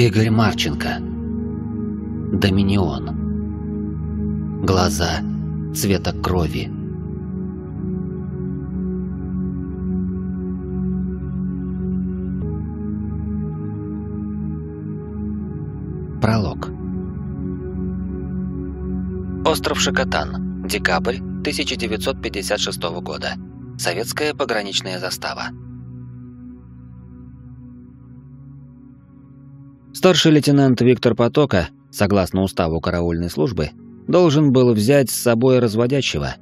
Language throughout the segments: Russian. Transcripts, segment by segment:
Игорь Марченко. Доминион. Глаза цвета крови. Пролог. Остров Шикотан. Декабрь 1956 года. Советская пограничная застава. Старший лейтенант Виктор Потока, согласно уставу караульной службы, должен был взять с собой разводящего,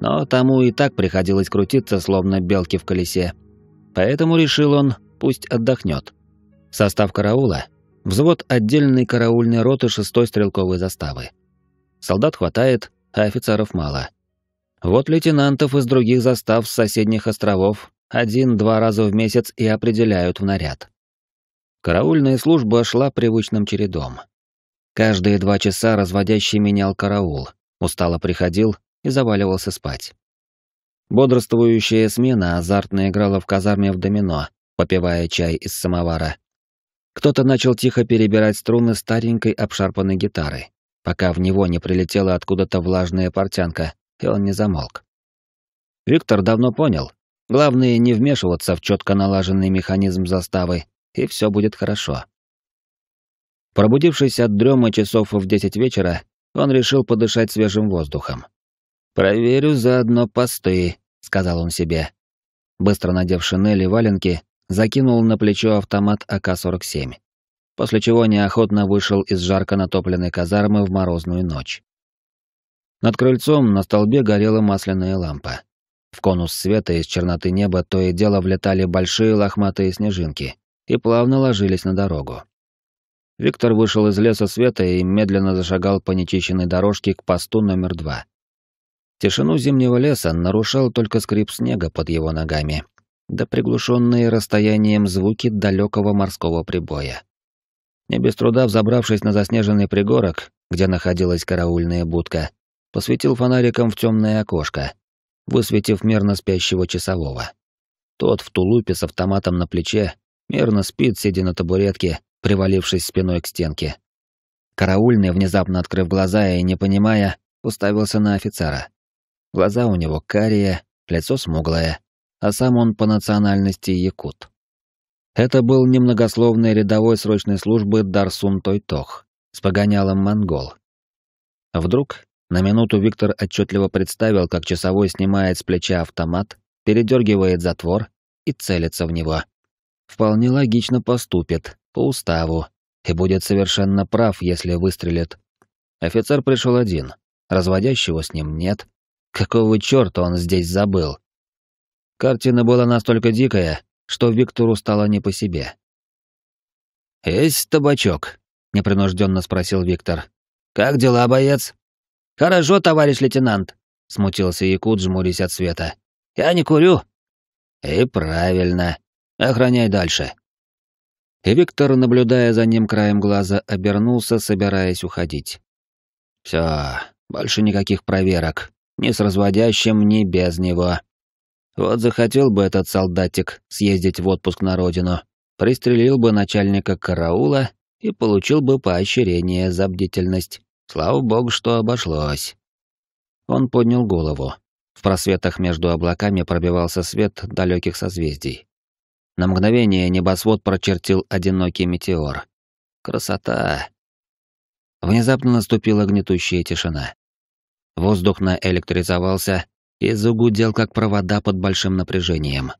но тому и так приходилось крутиться, словно белки в колесе. Поэтому решил он, пусть отдохнет. Состав караула – взвод отдельной караульной роты шестой стрелковой заставы. Солдат хватает, а офицеров мало. Вот лейтенантов из других застав с соседних островов один-два раза в месяц и определяют в наряд. Караульная служба шла привычным чередом. Каждые два часа разводящий менял караул, устало приходил и заваливался спать. Бодрствующая смена азартно играла в казарме в домино, попивая чай из самовара. Кто-то начал тихо перебирать струны старенькой обшарпанной гитары, пока в него не прилетела откуда-то влажная портянка, и он не замолк. Виктор давно понял, главное не вмешиваться в четко налаженный механизм заставы, и все будет хорошо. Пробудившись от дрема часов в десять вечера, он решил подышать свежим воздухом. «Проверю заодно посты», — сказал он себе. Быстро надев шинели и валенки, закинул на плечо автомат АК-47, после чего неохотно вышел из жарко натопленной казармы в морозную ночь. Над крыльцом на столбе горела масляная лампа. В конус света из черноты неба то и дело влетали большие лохматые снежинки, и плавно ложились на дорогу. Виктор вышел из леса света и медленно зашагал по нечищенной дорожке к посту номер два. Тишину зимнего леса нарушал только скрип снега под его ногами, да приглушенные расстоянием звуки далекого морского прибоя. Не без труда взобравшись на заснеженный пригорок, где находилась караульная будка, посветил фонариком в темное окошко, высветив мирно спящего часового. Тот в тулупе с автоматом на плече Мирно спит, сидя на табуретке, привалившись спиной к стенке. Караульный, внезапно открыв глаза и не понимая, уставился на офицера. Глаза у него карие, лицо смуглое, а сам он по национальности якут. Это был немногословный рядовой срочной службы Дарсун Тойтох с погонялом монгол. Вдруг на минуту Виктор отчетливо представил, как часовой снимает с плеча автомат, передергивает затвор и целится в него вполне логично поступит, по уставу, и будет совершенно прав, если выстрелит. Офицер пришел один, разводящего с ним нет. Какого черта он здесь забыл? Картина была настолько дикая, что Виктору стало не по себе. «Есть табачок?» — непринужденно спросил Виктор. «Как дела, боец?» «Хорошо, товарищ лейтенант», — смутился Якут, жмурясь от света. «Я не курю». «И правильно», Охраняй дальше. И Виктор, наблюдая за ним краем глаза, обернулся, собираясь уходить. Все, больше никаких проверок. Ни с разводящим, ни без него. Вот захотел бы этот солдатик съездить в отпуск на родину, пристрелил бы начальника караула и получил бы поощрение за бдительность. Слава богу, что обошлось. Он поднял голову. В просветах между облаками пробивался свет далеких созвездий. На мгновение небосвод прочертил одинокий метеор. Красота! Внезапно наступила гнетущая тишина. Воздух наэлектризовался и загудел, как провода под большим напряжением.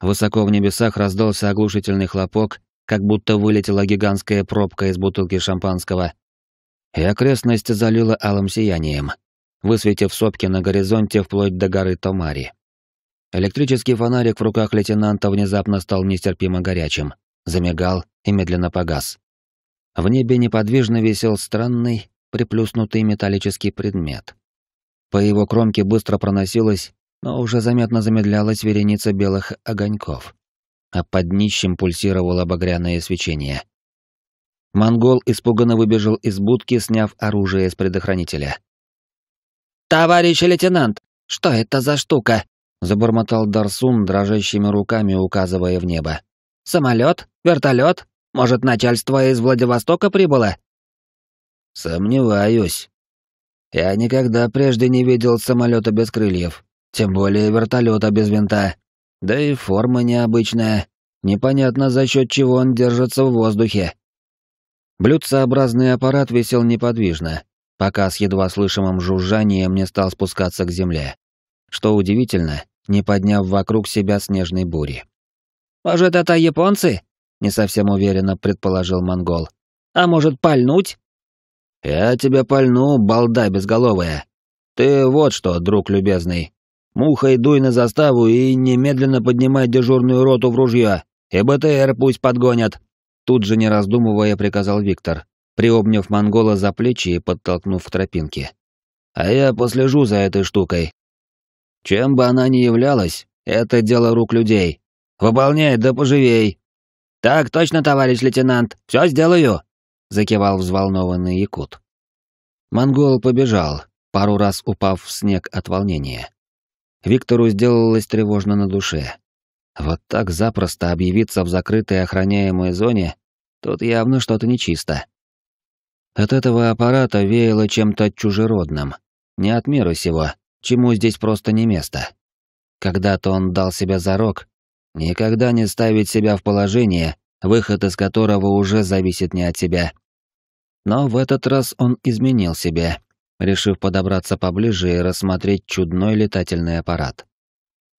Высоко в небесах раздался оглушительный хлопок, как будто вылетела гигантская пробка из бутылки шампанского, и окрестность залила алым сиянием, высветив сопки на горизонте вплоть до горы Томари. Электрический фонарик в руках лейтенанта внезапно стал нестерпимо горячим, замигал и медленно погас. В небе неподвижно висел странный, приплюснутый металлический предмет. По его кромке быстро проносилась, но уже заметно замедлялась вереница белых огоньков. А под днищем пульсировало багряное свечение. Монгол испуганно выбежал из будки, сняв оружие с предохранителя. «Товарищ лейтенант, что это за штука?» Забормотал Дарсун, дрожащими руками указывая в небо. «Самолет? Вертолет? Может, начальство из Владивостока прибыло?» «Сомневаюсь. Я никогда прежде не видел самолета без крыльев, тем более вертолета без винта. Да и форма необычная. Непонятно, за счет чего он держится в воздухе». Блюдцеобразный аппарат висел неподвижно, пока с едва слышимым жужжанием не стал спускаться к земле что удивительно, не подняв вокруг себя снежной бури. «Может, это японцы?» — не совсем уверенно предположил монгол. «А может, пальнуть?» «Я тебя пальну, балда безголовая. Ты вот что, друг любезный. Мухой дуй на заставу и немедленно поднимай дежурную роту в ружье, и БТР пусть подгонят». Тут же, не раздумывая, приказал Виктор, приобняв монгола за плечи и подтолкнув к тропинке. «А я послежу за этой штукой, чем бы она ни являлась, это дело рук людей. Выполняй, да поживей. Так точно, товарищ лейтенант, все сделаю, закивал взволнованный якут. Монгол побежал, пару раз упав в снег от волнения. Виктору сделалось тревожно на душе. Вот так запросто объявиться в закрытой охраняемой зоне, тут явно что-то нечисто. От этого аппарата веяло чем-то чужеродным, не от мира сего, чему здесь просто не место. Когда-то он дал себя за рог, никогда не ставить себя в положение, выход из которого уже зависит не от тебя. Но в этот раз он изменил себя, решив подобраться поближе и рассмотреть чудной летательный аппарат.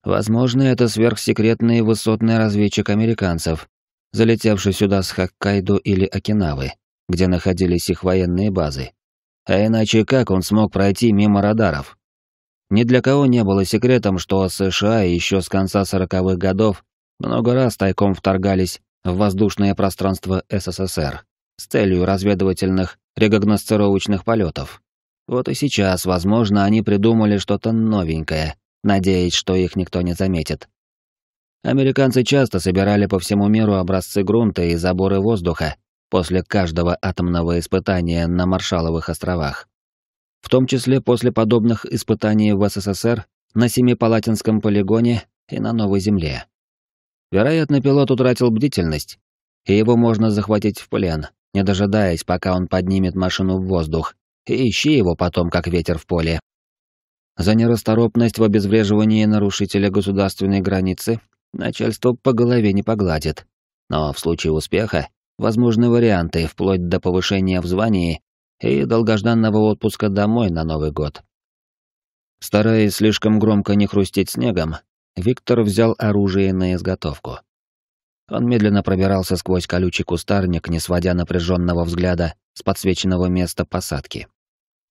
Возможно, это сверхсекретный высотный разведчик американцев, залетевший сюда с Хоккайдо или Окинавы, где находились их военные базы. А иначе как он смог пройти мимо радаров? Ни для кого не было секретом, что США еще с конца 40-х годов много раз тайком вторгались в воздушное пространство СССР с целью разведывательных регогносцировочных полетов. Вот и сейчас, возможно, они придумали что-то новенькое, надеясь, что их никто не заметит. Американцы часто собирали по всему миру образцы грунта и заборы воздуха после каждого атомного испытания на Маршаловых островах в том числе после подобных испытаний в СССР, на Семипалатинском полигоне и на Новой Земле. Вероятно, пилот утратил бдительность, и его можно захватить в плен, не дожидаясь, пока он поднимет машину в воздух, и ищи его потом, как ветер в поле. За нерасторопность в обезвреживании нарушителя государственной границы начальство по голове не погладит. Но в случае успеха возможны варианты, вплоть до повышения в звании и долгожданного отпуска домой на Новый год. Стараясь слишком громко не хрустеть снегом, Виктор взял оружие на изготовку. Он медленно пробирался сквозь колючий кустарник, не сводя напряженного взгляда с подсвеченного места посадки.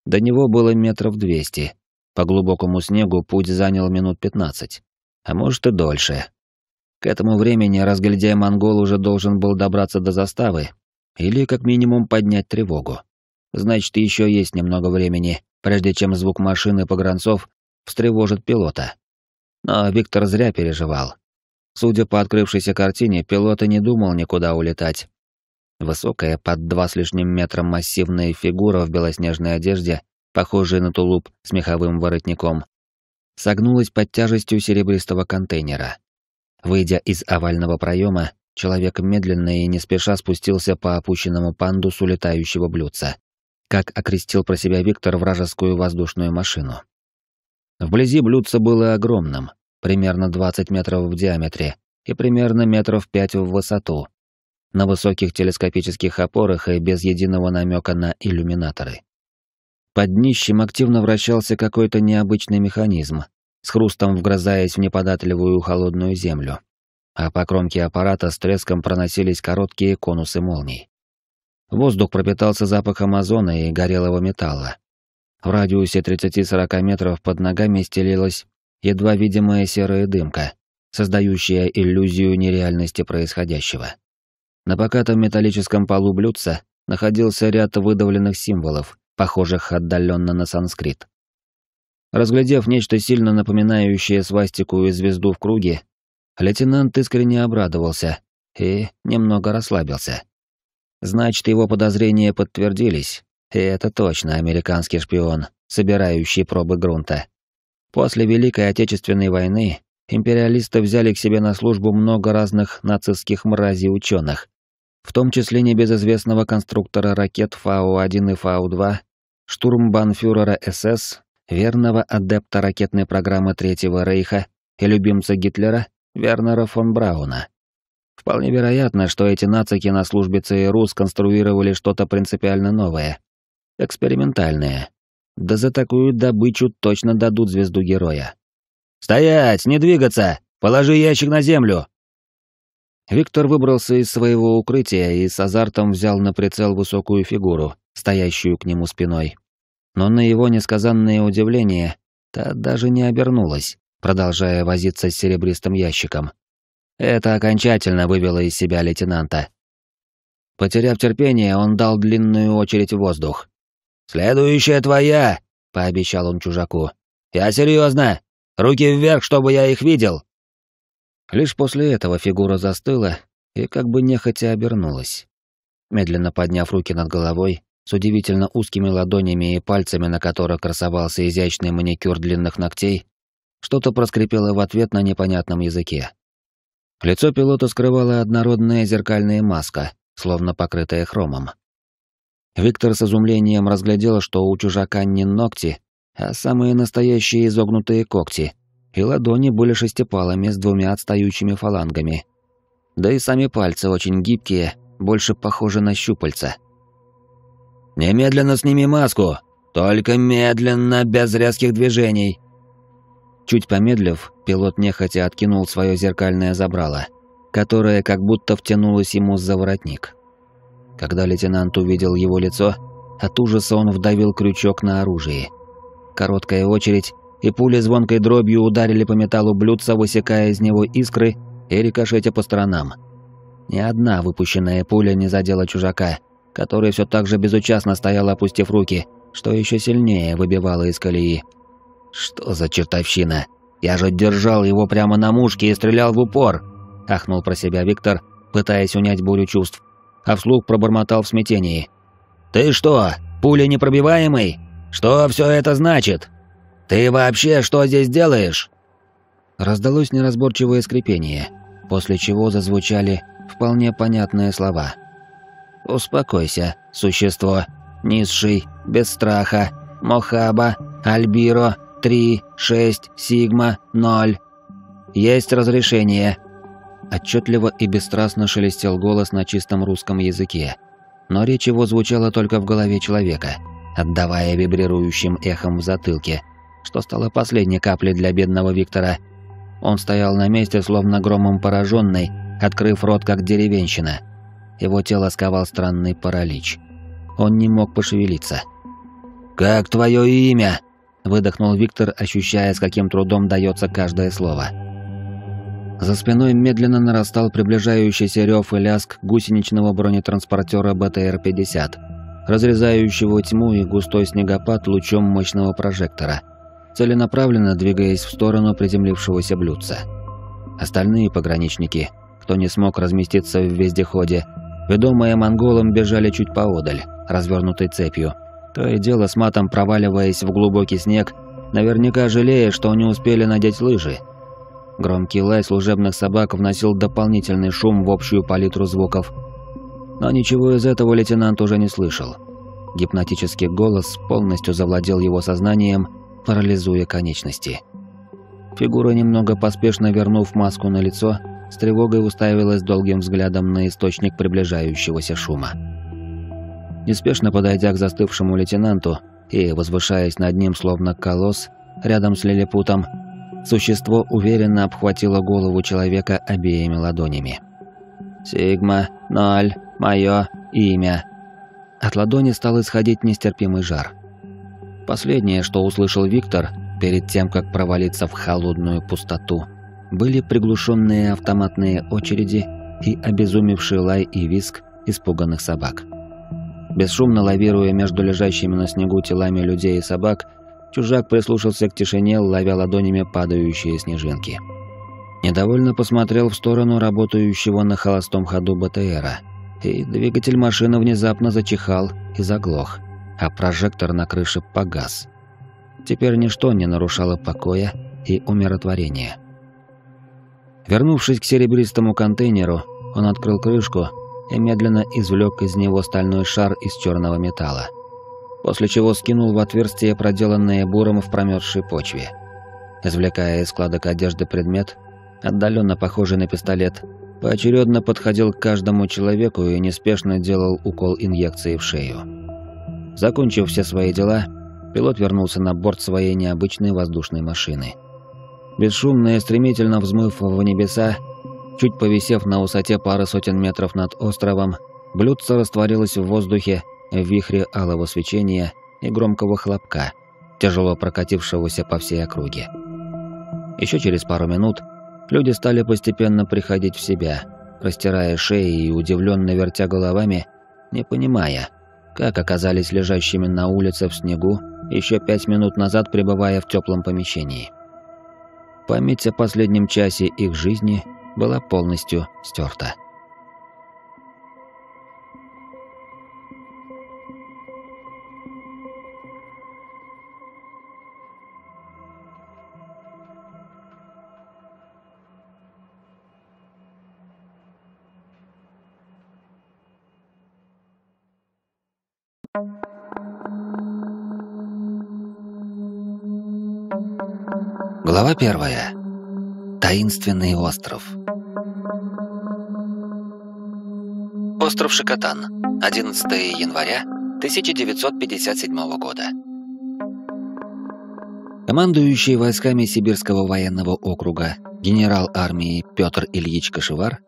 До него было метров двести. По глубокому снегу путь занял минут пятнадцать. А может и дольше. К этому времени разгильдяй-монгол уже должен был добраться до заставы или как минимум поднять тревогу. Значит, еще есть немного времени, прежде чем звук машины погранцов встревожит пилота. Но Виктор зря переживал. Судя по открывшейся картине, пилот и не думал никуда улетать. Высокая, под два с лишним метра массивная фигура в белоснежной одежде, похожая на тулуп с меховым воротником, согнулась под тяжестью серебристого контейнера. Выйдя из овального проема, человек медленно и не спеша спустился по опущенному пандусу летающего блюдца как окрестил про себя Виктор вражескую воздушную машину. Вблизи блюдце было огромным, примерно 20 метров в диаметре и примерно метров 5 в высоту, на высоких телескопических опорах и без единого намека на иллюминаторы. Под днищем активно вращался какой-то необычный механизм, с хрустом вгрызаясь в неподатливую холодную землю, а по кромке аппарата с треском проносились короткие конусы молний. Воздух пропитался запахом озона и горелого металла. В радиусе 30-40 метров под ногами стелилась едва видимая серая дымка, создающая иллюзию нереальности происходящего. На покатом металлическом полу блюдца находился ряд выдавленных символов, похожих отдаленно на санскрит. Разглядев нечто сильно напоминающее свастику и звезду в круге, лейтенант искренне обрадовался и немного расслабился. Значит, его подозрения подтвердились. И это точно американский шпион, собирающий пробы грунта. После Великой Отечественной войны империалисты взяли к себе на службу много разных нацистских мразей ученых, в том числе небезызвестного конструктора ракет Фау-1 и Фау-2, штурмбанфюрера СС, верного адепта ракетной программы Третьего Рейха и любимца Гитлера Вернера фон Брауна. Вполне вероятно, что эти нацики на службе ЦРУ сконструировали что-то принципиально новое. Экспериментальное. Да за такую добычу точно дадут звезду героя. «Стоять! Не двигаться! Положи ящик на землю!» Виктор выбрался из своего укрытия и с азартом взял на прицел высокую фигуру, стоящую к нему спиной. Но на его несказанное удивление, та даже не обернулась, продолжая возиться с серебристым ящиком, это окончательно вывело из себя лейтенанта. Потеряв терпение, он дал длинную очередь в воздух. «Следующая твоя!» — пообещал он чужаку. «Я серьезно! Руки вверх, чтобы я их видел!» Лишь после этого фигура застыла и как бы нехотя обернулась. Медленно подняв руки над головой, с удивительно узкими ладонями и пальцами, на которых красовался изящный маникюр длинных ногтей, что-то проскрипело в ответ на непонятном языке. Лицо пилота скрывала однородная зеркальная маска, словно покрытая хромом. Виктор с изумлением разглядел, что у чужака не ногти, а самые настоящие изогнутые когти, и ладони были шестипалыми с двумя отстающими фалангами. Да и сами пальцы очень гибкие, больше похожи на щупальца. «Немедленно сними маску! Только медленно, без резких движений!» Чуть помедлив, пилот нехотя откинул свое зеркальное забрало, которое как будто втянулось ему за воротник. Когда лейтенант увидел его лицо, от ужаса он вдавил крючок на оружии. Короткая очередь, и пули звонкой дробью ударили по металлу блюдца, высекая из него искры и рикошетя по сторонам. Ни одна выпущенная пуля не задела чужака, который все так же безучастно стоял, опустив руки, что еще сильнее выбивало из колеи. «Что за чертовщина? Я же держал его прямо на мушке и стрелял в упор!» – ахнул про себя Виктор, пытаясь унять бурю чувств, а вслух пробормотал в смятении. «Ты что, пуля непробиваемый? Что все это значит? Ты вообще что здесь делаешь?» Раздалось неразборчивое скрипение, после чего зазвучали вполне понятные слова. «Успокойся, существо, низший, без страха, Мохаба, Альбиро, три, шесть, сигма, ноль. Есть разрешение. Отчетливо и бесстрастно шелестел голос на чистом русском языке. Но речь его звучала только в голове человека, отдавая вибрирующим эхом в затылке, что стало последней каплей для бедного Виктора. Он стоял на месте, словно громом пораженный, открыв рот как деревенщина. Его тело сковал странный паралич. Он не мог пошевелиться. «Как твое имя?» выдохнул Виктор, ощущая, с каким трудом дается каждое слово. За спиной медленно нарастал приближающийся рев и ляск гусеничного бронетранспортера БТР-50, разрезающего тьму и густой снегопад лучом мощного прожектора, целенаправленно двигаясь в сторону приземлившегося блюдца. Остальные пограничники, кто не смог разместиться в вездеходе, ведомые монголом бежали чуть поодаль, развернутой цепью – то и дело с матом проваливаясь в глубокий снег, наверняка жалея, что не успели надеть лыжи. Громкий лай служебных собак вносил дополнительный шум в общую палитру звуков. Но ничего из этого лейтенант уже не слышал. Гипнотический голос полностью завладел его сознанием, парализуя конечности. Фигура, немного поспешно вернув маску на лицо, с тревогой уставилась долгим взглядом на источник приближающегося шума. Неспешно подойдя к застывшему лейтенанту и возвышаясь над ним словно колосс, рядом с лилипутом, существо уверенно обхватило голову человека обеими ладонями. «Сигма, ноль, мое имя». От ладони стал исходить нестерпимый жар. Последнее, что услышал Виктор, перед тем, как провалиться в холодную пустоту, были приглушенные автоматные очереди и обезумевший лай и виск испуганных собак. Бесшумно лавируя между лежащими на снегу телами людей и собак, чужак прислушался к тишине, ловя ладонями падающие снежинки. Недовольно посмотрел в сторону работающего на холостом ходу БТРа, и двигатель машины внезапно зачихал и заглох, а прожектор на крыше погас. Теперь ничто не нарушало покоя и умиротворения. Вернувшись к серебристому контейнеру, он открыл крышку и медленно извлек из него стальной шар из черного металла. После чего скинул в отверстие, проделанное буром в промерзшей почве. Извлекая из складок одежды предмет, отдаленно похожий на пистолет, поочередно подходил к каждому человеку и неспешно делал укол инъекции в шею. Закончив все свои дела, пилот вернулся на борт своей необычной воздушной машины. Бесшумно и стремительно взмыв в небеса, Чуть повисев на высоте пары сотен метров над островом, блюдце растворилось в воздухе в вихре алого свечения и громкого хлопка, тяжело прокатившегося по всей округе. Еще через пару минут люди стали постепенно приходить в себя, растирая шеи и удивленно вертя головами, не понимая, как оказались лежащими на улице в снегу, еще пять минут назад пребывая в теплом помещении. Память о последнем часе их жизни – была полностью стерта. Глава первая. Таинственный остров. Остров Шикотан. 11 января 1957 года. Командующий войсками Сибирского военного округа генерал армии Петр Ильич Кашевар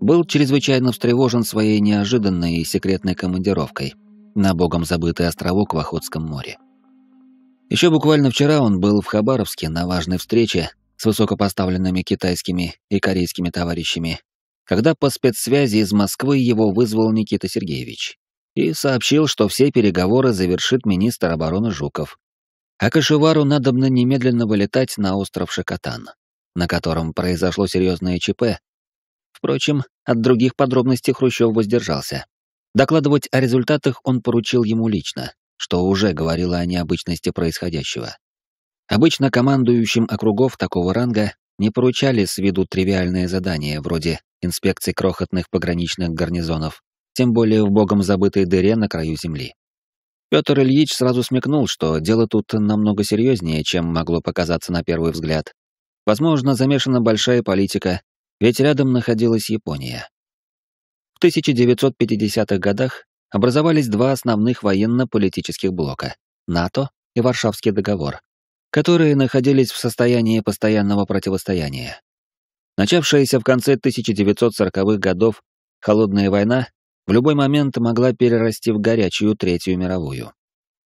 был чрезвычайно встревожен своей неожиданной и секретной командировкой на богом забытый островок в Охотском море. Еще буквально вчера он был в Хабаровске на важной встрече с высокопоставленными китайскими и корейскими товарищами, когда по спецсвязи из Москвы его вызвал Никита Сергеевич и сообщил, что все переговоры завершит министр обороны Жуков. А Кашевару надобно немедленно вылетать на остров Шакатан, на котором произошло серьезное ЧП. Впрочем, от других подробностей Хрущев воздержался. Докладывать о результатах он поручил ему лично, что уже говорило о необычности происходящего. Обычно командующим округов такого ранга не поручали с виду тривиальные задания вроде инспекции крохотных пограничных гарнизонов, тем более в богом забытой дыре на краю земли. Петр Ильич сразу смекнул, что дело тут намного серьезнее, чем могло показаться на первый взгляд. Возможно, замешана большая политика, ведь рядом находилась Япония. В 1950-х годах образовались два основных военно-политических блока — НАТО и Варшавский договор, которые находились в состоянии постоянного противостояния. Начавшаяся в конце 1940-х годов холодная война в любой момент могла перерасти в горячую Третью мировую.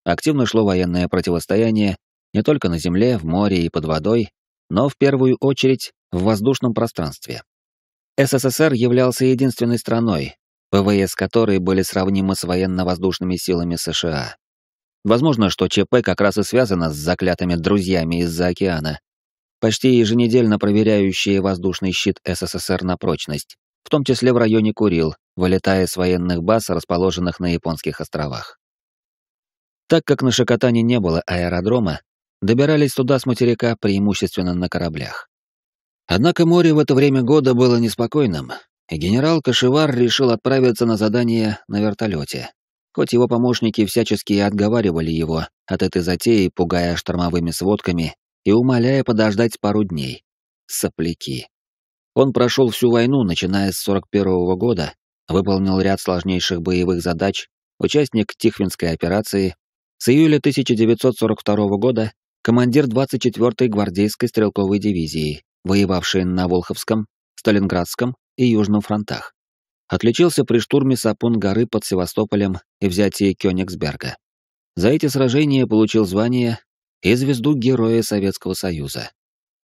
Активно шло военное противостояние не только на земле, в море и под водой, но в первую очередь в воздушном пространстве. СССР являлся единственной страной, ВВС которой были сравнимы с военно-воздушными силами США. Возможно, что ЧП как раз и связано с заклятыми друзьями из-за океана, почти еженедельно проверяющие воздушный щит СССР на прочность, в том числе в районе Курил, вылетая с военных баз, расположенных на японских островах. Так как на Шакотане не было аэродрома, добирались туда с материка преимущественно на кораблях. Однако море в это время года было неспокойным, и генерал Кашевар решил отправиться на задание на вертолете, Хоть его помощники всячески отговаривали его от этой затеи, пугая штормовыми сводками и умоляя подождать пару дней. Сопляки. Он прошел всю войну, начиная с 41 -го года, выполнил ряд сложнейших боевых задач, участник Тихвинской операции, с июля 1942 года командир 24-й гвардейской стрелковой дивизии, воевавшей на Волховском, Сталинградском и Южном фронтах. Отличился при штурме Сапун горы под Севастополем и взятии Кёнигсберга. За эти сражения получил звание и звезду Героя Советского Союза.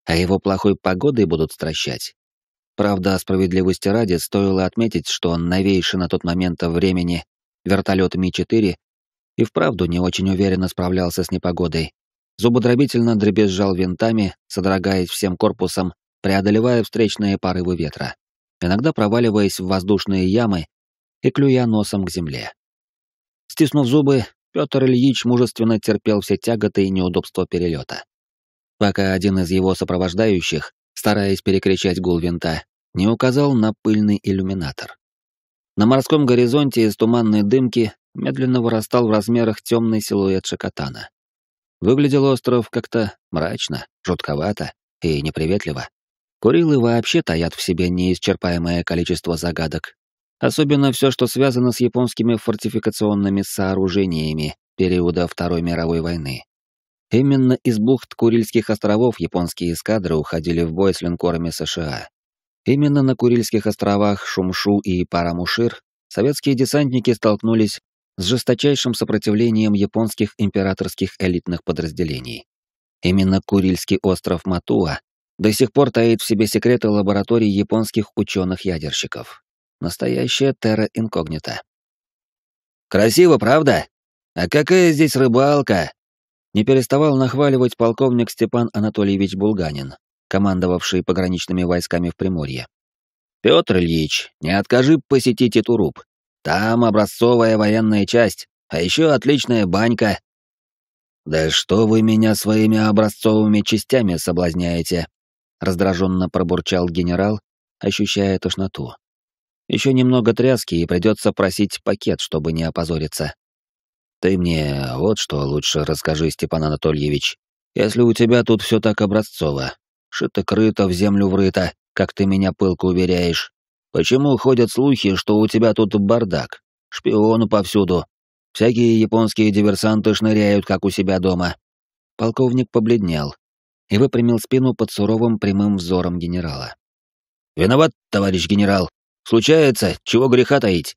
А его плохой погодой будут стращать. Правда, справедливости ради стоило отметить, что он новейший на тот момент времени вертолет Ми-4 и вправду не очень уверенно справлялся с непогодой. Зубодробительно дребезжал винтами, содрогаясь всем корпусом, преодолевая встречные порывы ветра иногда проваливаясь в воздушные ямы и клюя носом к земле. Стиснув зубы, Петр Ильич мужественно терпел все тяготы и неудобства перелета. Пока один из его сопровождающих, стараясь перекричать гул винта, не указал на пыльный иллюминатор. На морском горизонте из туманной дымки медленно вырастал в размерах темный силуэт Шакатана. Выглядел остров как-то мрачно, жутковато и неприветливо. Курилы вообще таят в себе неисчерпаемое количество загадок. Особенно все, что связано с японскими фортификационными сооружениями периода Второй мировой войны. Именно из бухт Курильских островов японские эскадры уходили в бой с линкорами США. Именно на Курильских островах Шумшу и Парамушир советские десантники столкнулись с жесточайшим сопротивлением японских императорских элитных подразделений. Именно Курильский остров Матуа до сих пор таит в себе секреты лабораторий японских ученых-ядерщиков. Настоящая терра инкогнита. «Красиво, правда? А какая здесь рыбалка?» Не переставал нахваливать полковник Степан Анатольевич Булганин, командовавший пограничными войсками в Приморье. «Петр Ильич, не откажи посетить эту руб. Там образцовая военная часть, а еще отличная банька». «Да что вы меня своими образцовыми частями соблазняете?» раздраженно пробурчал генерал, ощущая тошноту. Еще немного тряски, и придется просить пакет, чтобы не опозориться. Ты мне вот что лучше расскажи, Степан Анатольевич. Если у тебя тут все так образцово, шито-крыто, в землю врыто, как ты меня пылко уверяешь, почему ходят слухи, что у тебя тут бардак, шпионы повсюду, всякие японские диверсанты шныряют, как у себя дома? Полковник побледнел, и выпрямил спину под суровым прямым взором генерала. «Виноват, товарищ генерал. Случается, чего греха таить.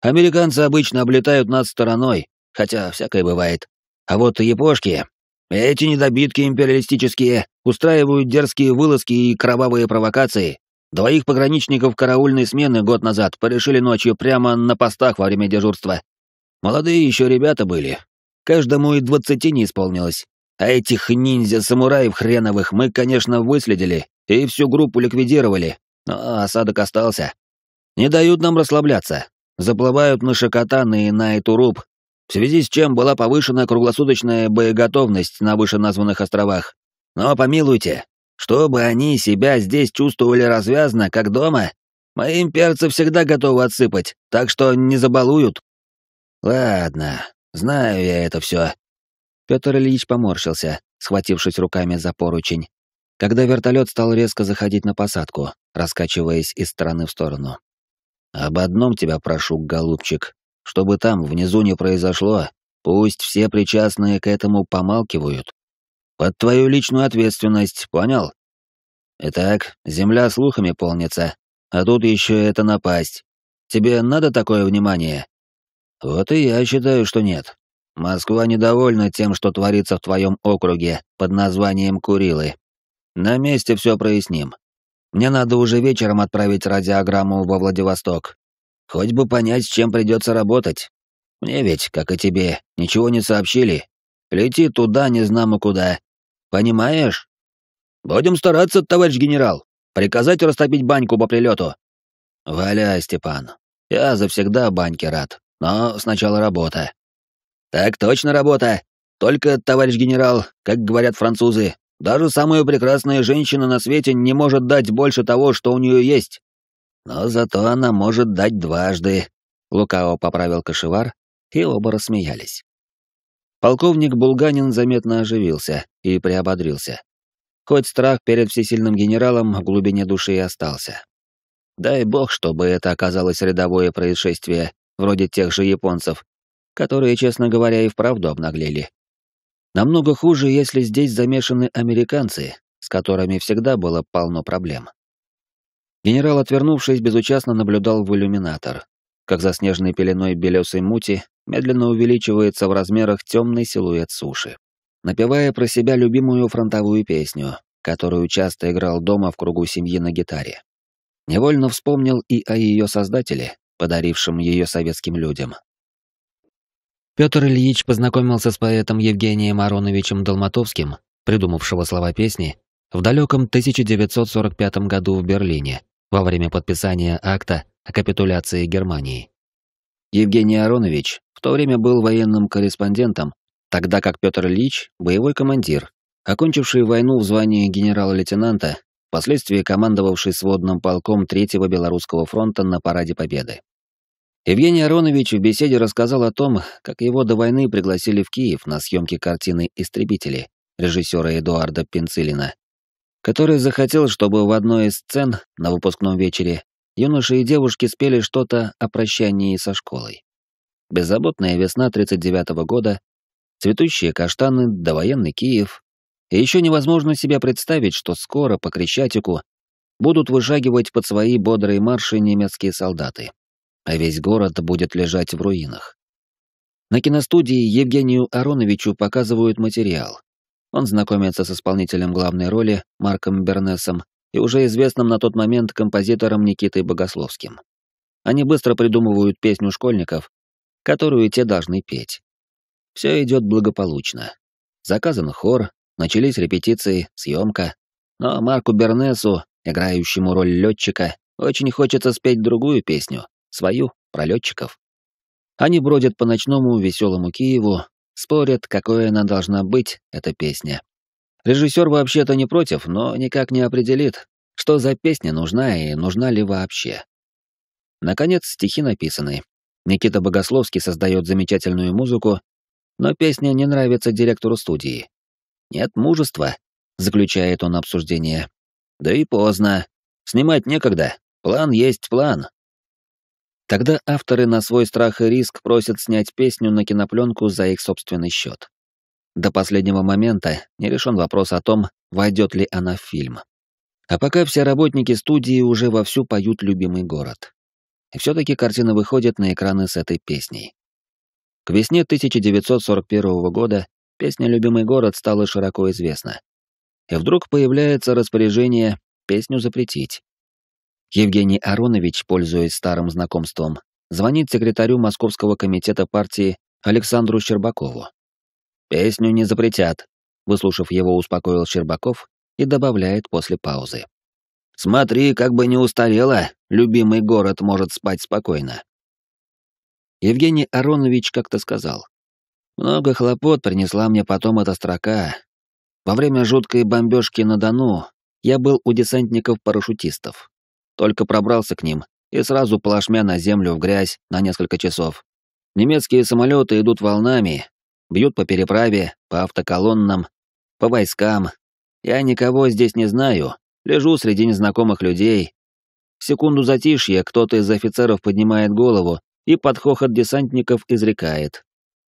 Американцы обычно облетают над стороной, хотя всякое бывает. А вот япошки, эти недобитки империалистические, устраивают дерзкие вылазки и кровавые провокации. Двоих пограничников караульной смены год назад порешили ночью прямо на постах во время дежурства. Молодые еще ребята были. Каждому и двадцати не исполнилось. А этих ниндзя-самураев хреновых мы, конечно, выследили и всю группу ликвидировали, но осадок остался. Не дают нам расслабляться. Заплывают на Шакатан и на Итуруп, в связи с чем была повышена круглосуточная боеготовность на вышеназванных островах. Но помилуйте, чтобы они себя здесь чувствовали развязно, как дома, мои имперцы всегда готовы отсыпать, так что не забалуют. Ладно, знаю я это все, Петр Ильич поморщился, схватившись руками за поручень, когда вертолет стал резко заходить на посадку, раскачиваясь из стороны в сторону. «Об одном тебя прошу, голубчик, чтобы там, внизу, не произошло, пусть все причастные к этому помалкивают. Под твою личную ответственность, понял? Итак, земля слухами полнится, а тут еще это напасть. Тебе надо такое внимание? Вот и я считаю, что нет. Москва недовольна тем, что творится в твоем округе под названием Курилы. На месте все проясним. Мне надо уже вечером отправить радиограмму во Владивосток. Хоть бы понять, с чем придется работать. Мне ведь, как и тебе, ничего не сообщили. Лети туда, не знамо куда. Понимаешь? Будем стараться, товарищ генерал. Приказать растопить баньку по прилету. Валяй, Степан. Я завсегда баньке рад, но сначала работа. «Так точно работа. Только, товарищ генерал, как говорят французы, даже самая прекрасная женщина на свете не может дать больше того, что у нее есть. Но зато она может дать дважды», — лукаво поправил кошевар, и оба рассмеялись. Полковник Булганин заметно оживился и приободрился. Хоть страх перед всесильным генералом в глубине души и остался. Дай бог, чтобы это оказалось рядовое происшествие, вроде тех же японцев, которые, честно говоря, и вправду обнаглели. Намного хуже, если здесь замешаны американцы, с которыми всегда было полно проблем. Генерал, отвернувшись, безучастно наблюдал в иллюминатор, как за снежной пеленой белесой мути медленно увеличивается в размерах темный силуэт суши, напевая про себя любимую фронтовую песню, которую часто играл дома в кругу семьи на гитаре. Невольно вспомнил и о ее создателе, подарившем ее советским людям, Петр Ильич познакомился с поэтом Евгением Ароновичем Долматовским, придумавшего слова песни, в далеком 1945 году в Берлине, во время подписания акта о капитуляции Германии. Евгений Аронович в то время был военным корреспондентом, тогда как Петр Ильич – боевой командир, окончивший войну в звании генерала-лейтенанта, впоследствии командовавший сводным полком Третьего Белорусского фронта на Параде Победы. Евгений Аронович в беседе рассказал о том, как его до войны пригласили в Киев на съемки картины «Истребители» режиссера Эдуарда Пенцилина, который захотел, чтобы в одной из сцен на выпускном вечере юноши и девушки спели что-то о прощании со школой. Беззаботная весна 39-го года, цветущие каштаны, довоенный Киев. И еще невозможно себе представить, что скоро по Крещатику будут вышагивать под свои бодрые марши немецкие солдаты а весь город будет лежать в руинах. На киностудии Евгению Ароновичу показывают материал. Он знакомится с исполнителем главной роли Марком Бернесом и уже известным на тот момент композитором Никитой Богословским. Они быстро придумывают песню школьников, которую те должны петь. Все идет благополучно. Заказан хор, начались репетиции, съемка. Но Марку Бернесу, играющему роль летчика, очень хочется спеть другую песню, свою, про летчиков. Они бродят по ночному веселому Киеву, спорят, какой она должна быть, эта песня. Режиссер вообще-то не против, но никак не определит, что за песня нужна и нужна ли вообще. Наконец, стихи написаны. Никита Богословский создает замечательную музыку, но песня не нравится директору студии. «Нет мужества», — заключает он обсуждение. «Да и поздно. Снимать некогда. План есть план. Тогда авторы на свой страх и риск просят снять песню на кинопленку за их собственный счет. До последнего момента не решен вопрос о том, войдет ли она в фильм. А пока все работники студии уже вовсю поют любимый город. И все-таки картина выходит на экраны с этой песней. К весне 1941 года песня «Любимый город» стала широко известна. И вдруг появляется распоряжение песню запретить. Евгений Аронович, пользуясь старым знакомством, звонит секретарю Московского комитета партии Александру Щербакову. «Песню не запретят», — выслушав его, успокоил Щербаков и добавляет после паузы. «Смотри, как бы не устарела, любимый город может спать спокойно». Евгений Аронович как-то сказал. «Много хлопот принесла мне потом эта строка. Во время жуткой бомбежки на Дону я был у десантников-парашютистов. Только пробрался к ним, и сразу плашмя на землю в грязь на несколько часов. Немецкие самолеты идут волнами, бьют по переправе, по автоколоннам, по войскам. Я никого здесь не знаю, лежу среди незнакомых людей. В секунду затишья кто-то из офицеров поднимает голову и под хохот десантников изрекает.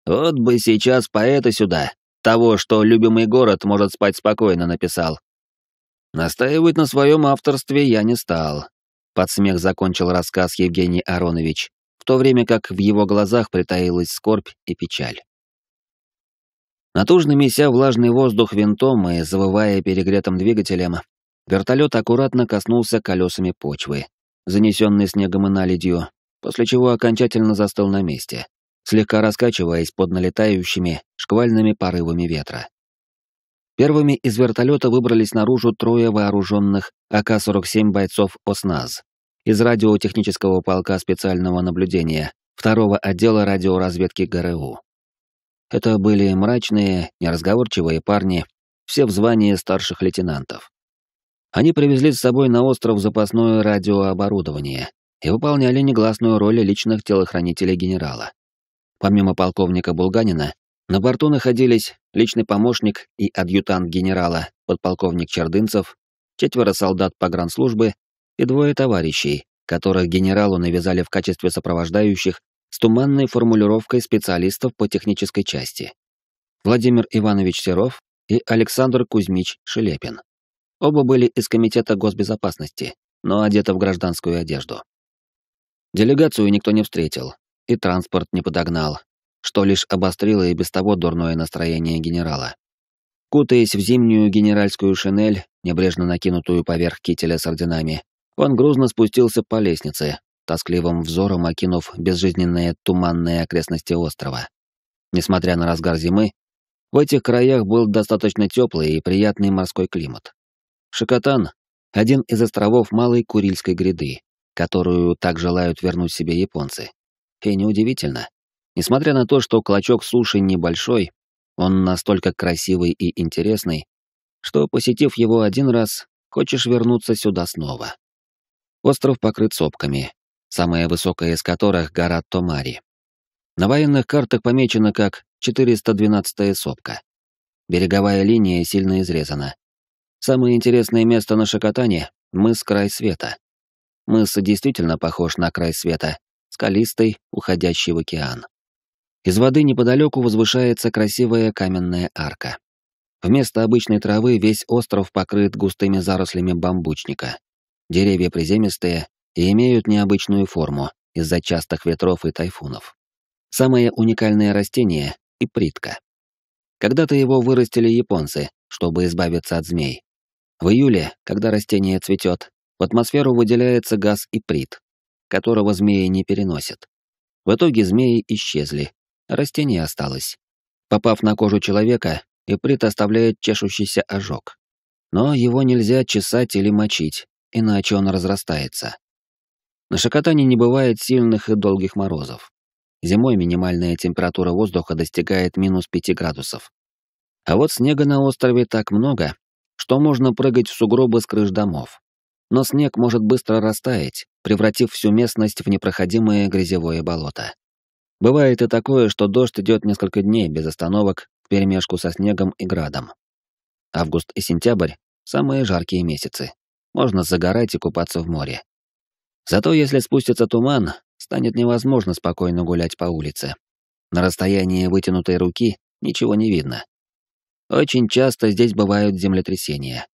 «Вот бы сейчас поэта сюда, того, что любимый город может спать спокойно», написал. Настаивать на своем авторстве я не стал, под смех закончил рассказ Евгений Аронович, в то время как в его глазах притаилась скорбь и печаль. Натужно меся влажный воздух винтом и завывая перегретым двигателем, вертолет аккуратно коснулся колесами почвы, занесенной снегом и наледью, после чего окончательно застыл на месте, слегка раскачиваясь под налетающими шквальными порывами ветра. Первыми из вертолета выбрались наружу трое вооруженных АК-47 бойцов ОСНАЗ из радиотехнического полка специального наблюдения второго отдела радиоразведки ГРУ. Это были мрачные, неразговорчивые парни, все в звании старших лейтенантов. Они привезли с собой на остров запасное радиооборудование и выполняли негласную роль личных телохранителей генерала. Помимо полковника Булганина, на борту находились личный помощник и адъютант генерала, подполковник Чердынцев, четверо солдат погранслужбы и двое товарищей, которых генералу навязали в качестве сопровождающих с туманной формулировкой специалистов по технической части. Владимир Иванович Серов и Александр Кузьмич Шелепин. Оба были из Комитета госбезопасности, но одеты в гражданскую одежду. Делегацию никто не встретил, и транспорт не подогнал, что лишь обострило и без того дурное настроение генерала. Кутаясь в зимнюю генеральскую шинель, небрежно накинутую поверх кителя с орденами, он грузно спустился по лестнице, тоскливым взором окинув безжизненные туманные окрестности острова. Несмотря на разгар зимы, в этих краях был достаточно теплый и приятный морской климат. Шикотан — один из островов Малой Курильской гряды, которую так желают вернуть себе японцы. И неудивительно. Несмотря на то, что клочок суши небольшой, он настолько красивый и интересный, что, посетив его один раз, хочешь вернуться сюда снова. Остров покрыт сопками, самая высокая из которых — гора Томари. На военных картах помечена как 412-я сопка. Береговая линия сильно изрезана. Самое интересное место на Шакотане — мыс Край Света. Мыс действительно похож на край света, скалистый, уходящий в океан. Из воды неподалеку возвышается красивая каменная арка. Вместо обычной травы весь остров покрыт густыми зарослями бамбучника. Деревья приземистые и имеют необычную форму из-за частых ветров и тайфунов. Самое уникальное растение — ипритка. Когда-то его вырастили японцы, чтобы избавиться от змей. В июле, когда растение цветет, в атмосферу выделяется газ иприт, которого змеи не переносят. В итоге змеи исчезли, а растение осталось. Попав на кожу человека, иприт оставляет чешущийся ожог. Но его нельзя чесать или мочить, иначе он разрастается. На Шакотане не бывает сильных и долгих морозов. Зимой минимальная температура воздуха достигает минус 5 градусов. А вот снега на острове так много, что можно прыгать в сугробы с крыш домов. Но снег может быстро растаять, превратив всю местность в непроходимое грязевое болото. Бывает и такое, что дождь идет несколько дней без остановок перемешку со снегом и градом. Август и сентябрь – самые жаркие месяцы можно загорать и купаться в море. Зато если спустится туман, станет невозможно спокойно гулять по улице. На расстоянии вытянутой руки ничего не видно. Очень часто здесь бывают землетрясения.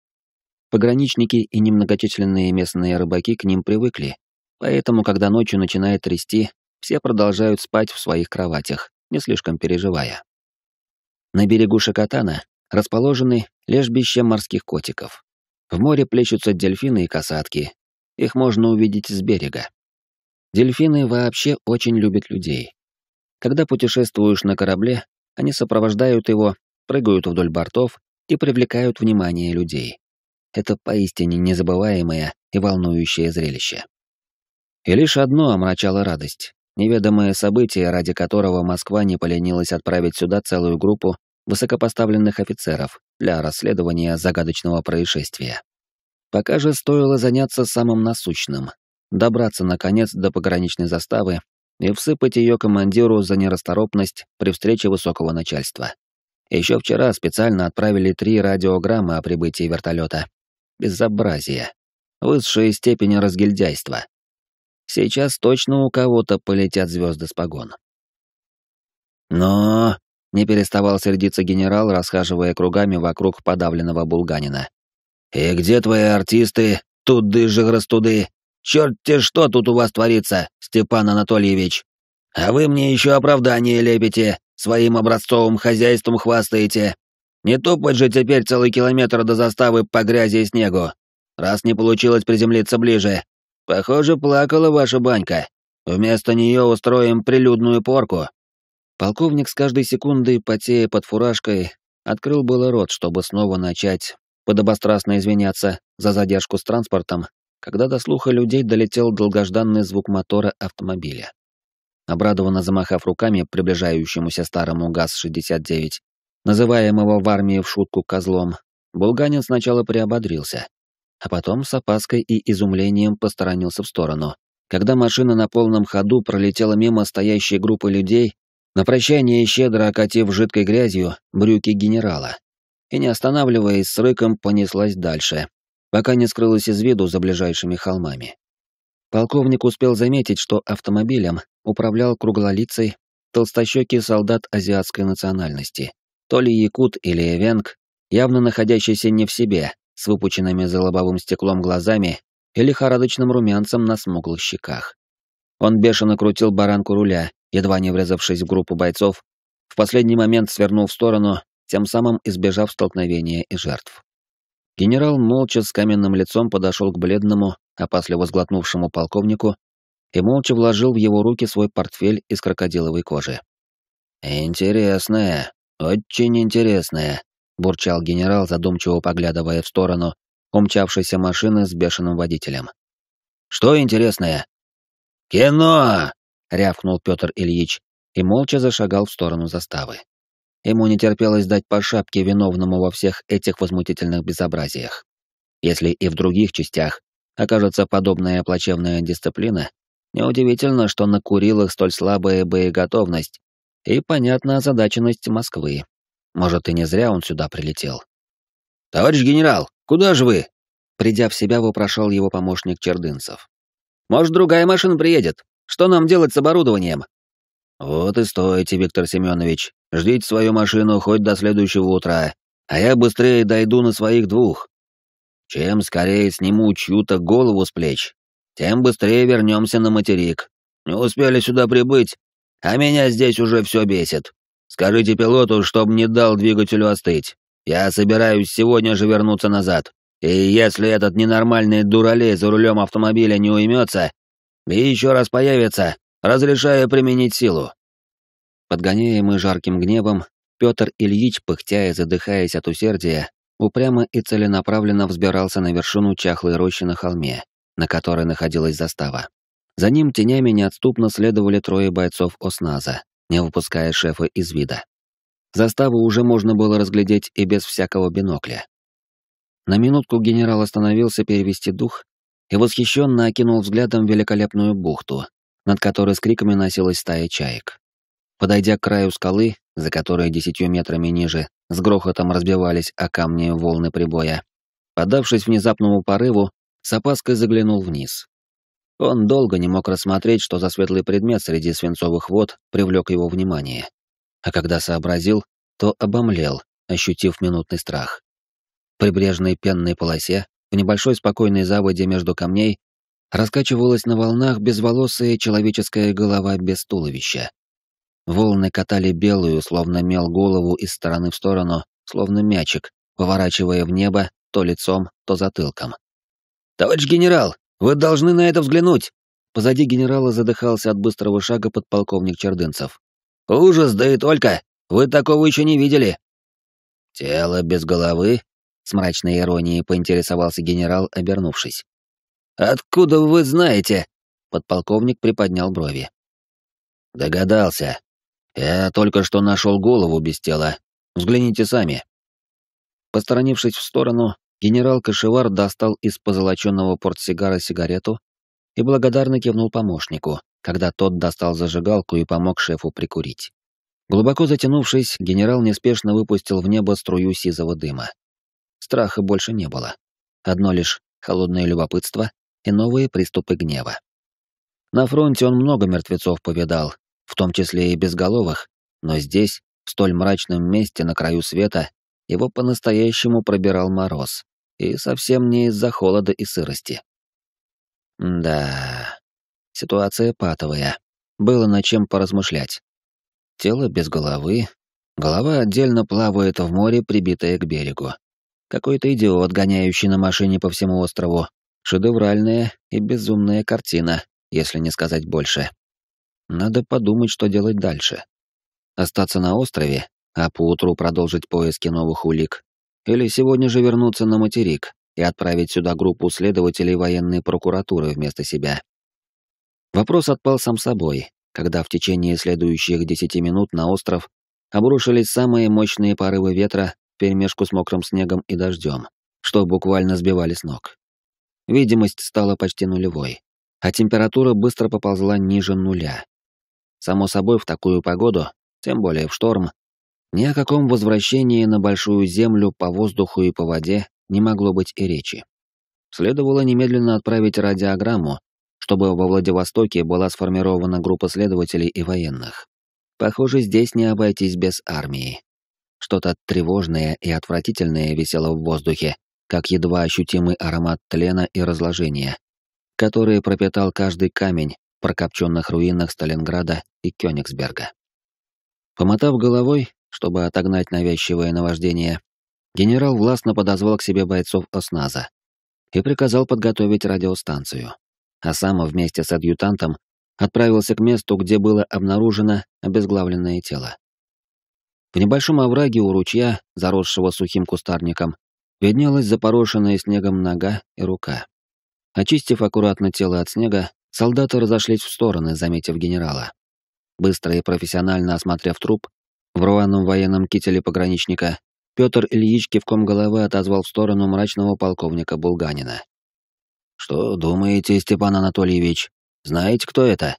Пограничники и немногочисленные местные рыбаки к ним привыкли, поэтому, когда ночью начинает трясти, все продолжают спать в своих кроватях, не слишком переживая. На берегу Шакатана расположены лежбища морских котиков. В море плещутся дельфины и касатки. Их можно увидеть с берега. Дельфины вообще очень любят людей. Когда путешествуешь на корабле, они сопровождают его, прыгают вдоль бортов и привлекают внимание людей. Это поистине незабываемое и волнующее зрелище. И лишь одно омрачало радость. Неведомое событие, ради которого Москва не поленилась отправить сюда целую группу высокопоставленных офицеров, для расследования загадочного происшествия. Пока же стоило заняться самым насущным — добраться, наконец, до пограничной заставы и всыпать ее командиру за нерасторопность при встрече высокого начальства. Еще вчера специально отправили три радиограммы о прибытии вертолета. Безобразие. Высшая степень разгильдяйства. Сейчас точно у кого-то полетят звезды с погон. «Но не переставал сердиться генерал, расхаживая кругами вокруг подавленного булганина. «И где твои артисты? Тут же растуды! Черт-те что тут у вас творится, Степан Анатольевич! А вы мне еще оправдание лепите, своим образцовым хозяйством хвастаете. Не топать же теперь целый километр до заставы по грязи и снегу, раз не получилось приземлиться ближе. Похоже, плакала ваша банька. Вместо нее устроим прилюдную порку, Полковник с каждой секундой, потея под фуражкой, открыл было рот, чтобы снова начать подобострастно извиняться за задержку с транспортом, когда до слуха людей долетел долгожданный звук мотора автомобиля. Обрадованно замахав руками приближающемуся старому ГАЗ-69, называемого в армии в шутку козлом, Булганин сначала приободрился, а потом с опаской и изумлением посторонился в сторону, когда машина на полном ходу пролетела мимо стоящей группы людей на прощание, щедро окатив жидкой грязью, брюки генерала. И не останавливаясь, с рыком понеслась дальше, пока не скрылась из виду за ближайшими холмами. Полковник успел заметить, что автомобилем управлял круглолицей толстощекий солдат азиатской национальности, то ли якут или эвенг, явно находящийся не в себе, с выпученными за лобовым стеклом глазами и лихорадочным румянцем на смуглых щеках. Он бешено крутил баранку руля, едва не врезавшись в группу бойцов, в последний момент свернул в сторону, тем самым избежав столкновения и жертв. Генерал молча с каменным лицом подошел к бледному, опасливо сглотнувшему полковнику и молча вложил в его руки свой портфель из крокодиловой кожи. «Интересное, очень интересное», — бурчал генерал, задумчиво поглядывая в сторону умчавшейся машины с бешеным водителем. «Что интересное?» «Кино!» рявкнул Петр Ильич и молча зашагал в сторону заставы. Ему не терпелось дать по шапке виновному во всех этих возмутительных безобразиях. Если и в других частях окажется подобная плачевная дисциплина, неудивительно, что на Курилах столь слабая боеготовность и, понятно, озадаченность Москвы. Может, и не зря он сюда прилетел. «Товарищ генерал, куда же вы?» Придя в себя, вопрошал его помощник Чердынцев. «Может, другая машина приедет?» Что нам делать с оборудованием?» «Вот и стойте, Виктор Семенович. Ждите свою машину хоть до следующего утра, а я быстрее дойду на своих двух. Чем скорее сниму чью-то голову с плеч, тем быстрее вернемся на материк. Не успели сюда прибыть, а меня здесь уже все бесит. Скажите пилоту, чтобы не дал двигателю остыть. Я собираюсь сегодня же вернуться назад. И если этот ненормальный дуралей за рулем автомобиля не уймется, и еще раз появится, разрешаю применить силу». Подгоняемый жарким гневом, Петр Ильич, пыхтя и задыхаясь от усердия, упрямо и целенаправленно взбирался на вершину чахлой рощи на холме, на которой находилась застава. За ним тенями неотступно следовали трое бойцов ОСНАЗа, не выпуская шефа из вида. Заставу уже можно было разглядеть и без всякого бинокля. На минутку генерал остановился перевести дух и восхищенно окинул взглядом великолепную бухту, над которой с криками носилась стая чаек. Подойдя к краю скалы, за которой десятью метрами ниже с грохотом разбивались о камни волны прибоя, подавшись внезапному порыву, с опаской заглянул вниз. Он долго не мог рассмотреть, что за светлый предмет среди свинцовых вод привлек его внимание. А когда сообразил, то обомлел, ощутив минутный страх. В прибрежной пенной полосе в небольшой спокойной заводе между камней раскачивалась на волнах безволосая человеческая голова без туловища. Волны катали белую, словно мел голову из стороны в сторону, словно мячик, поворачивая в небо то лицом, то затылком. «Товарищ генерал, вы должны на это взглянуть!» Позади генерала задыхался от быстрого шага подполковник Чердынцев. «Ужас, да и только! Вы такого еще не видели!» «Тело без головы с мрачной иронией поинтересовался генерал, обернувшись. «Откуда вы знаете?» Подполковник приподнял брови. «Догадался. Я только что нашел голову без тела. Взгляните сами». Посторонившись в сторону, генерал Кашевар достал из позолоченного портсигара сигарету и благодарно кивнул помощнику, когда тот достал зажигалку и помог шефу прикурить. Глубоко затянувшись, генерал неспешно выпустил в небо струю сизого дыма. Страха больше не было. Одно лишь холодное любопытство и новые приступы гнева. На фронте он много мертвецов повидал, в том числе и безголовых, но здесь, в столь мрачном месте на краю света, его по-настоящему пробирал мороз, и совсем не из-за холода и сырости. Да, ситуация патовая. Было над чем поразмышлять. Тело без головы, голова отдельно плавает в море, прибитая к берегу. Какой-то идиот, гоняющий на машине по всему острову. Шедевральная и безумная картина, если не сказать больше. Надо подумать, что делать дальше. Остаться на острове, а поутру продолжить поиски новых улик. Или сегодня же вернуться на материк и отправить сюда группу следователей военной прокуратуры вместо себя. Вопрос отпал сам собой, когда в течение следующих десяти минут на остров обрушились самые мощные порывы ветра, вперемешку с мокрым снегом и дождем, что буквально сбивали с ног. Видимость стала почти нулевой, а температура быстро поползла ниже нуля. Само собой, в такую погоду, тем более в шторм, ни о каком возвращении на Большую Землю по воздуху и по воде не могло быть и речи. Следовало немедленно отправить радиограмму, чтобы во Владивостоке была сформирована группа следователей и военных. Похоже, здесь не обойтись без армии. Что-то тревожное и отвратительное висело в воздухе, как едва ощутимый аромат тлена и разложения, который пропитал каждый камень в прокопченных руинах Сталинграда и Кёнигсберга. Помотав головой, чтобы отогнать навязчивое наваждение, генерал властно подозвал к себе бойцов осназа и приказал подготовить радиостанцию, а сам вместе с адъютантом отправился к месту, где было обнаружено обезглавленное тело. В небольшом овраге у ручья, заросшего сухим кустарником, виднелась запорошенная снегом нога и рука. Очистив аккуратно тело от снега, солдаты разошлись в стороны, заметив генерала. Быстро и профессионально осмотрев труп, в рваном военном кителе пограничника, Петр Ильич кивком головы отозвал в сторону мрачного полковника Булганина. «Что думаете, Степан Анатольевич? Знаете, кто это?»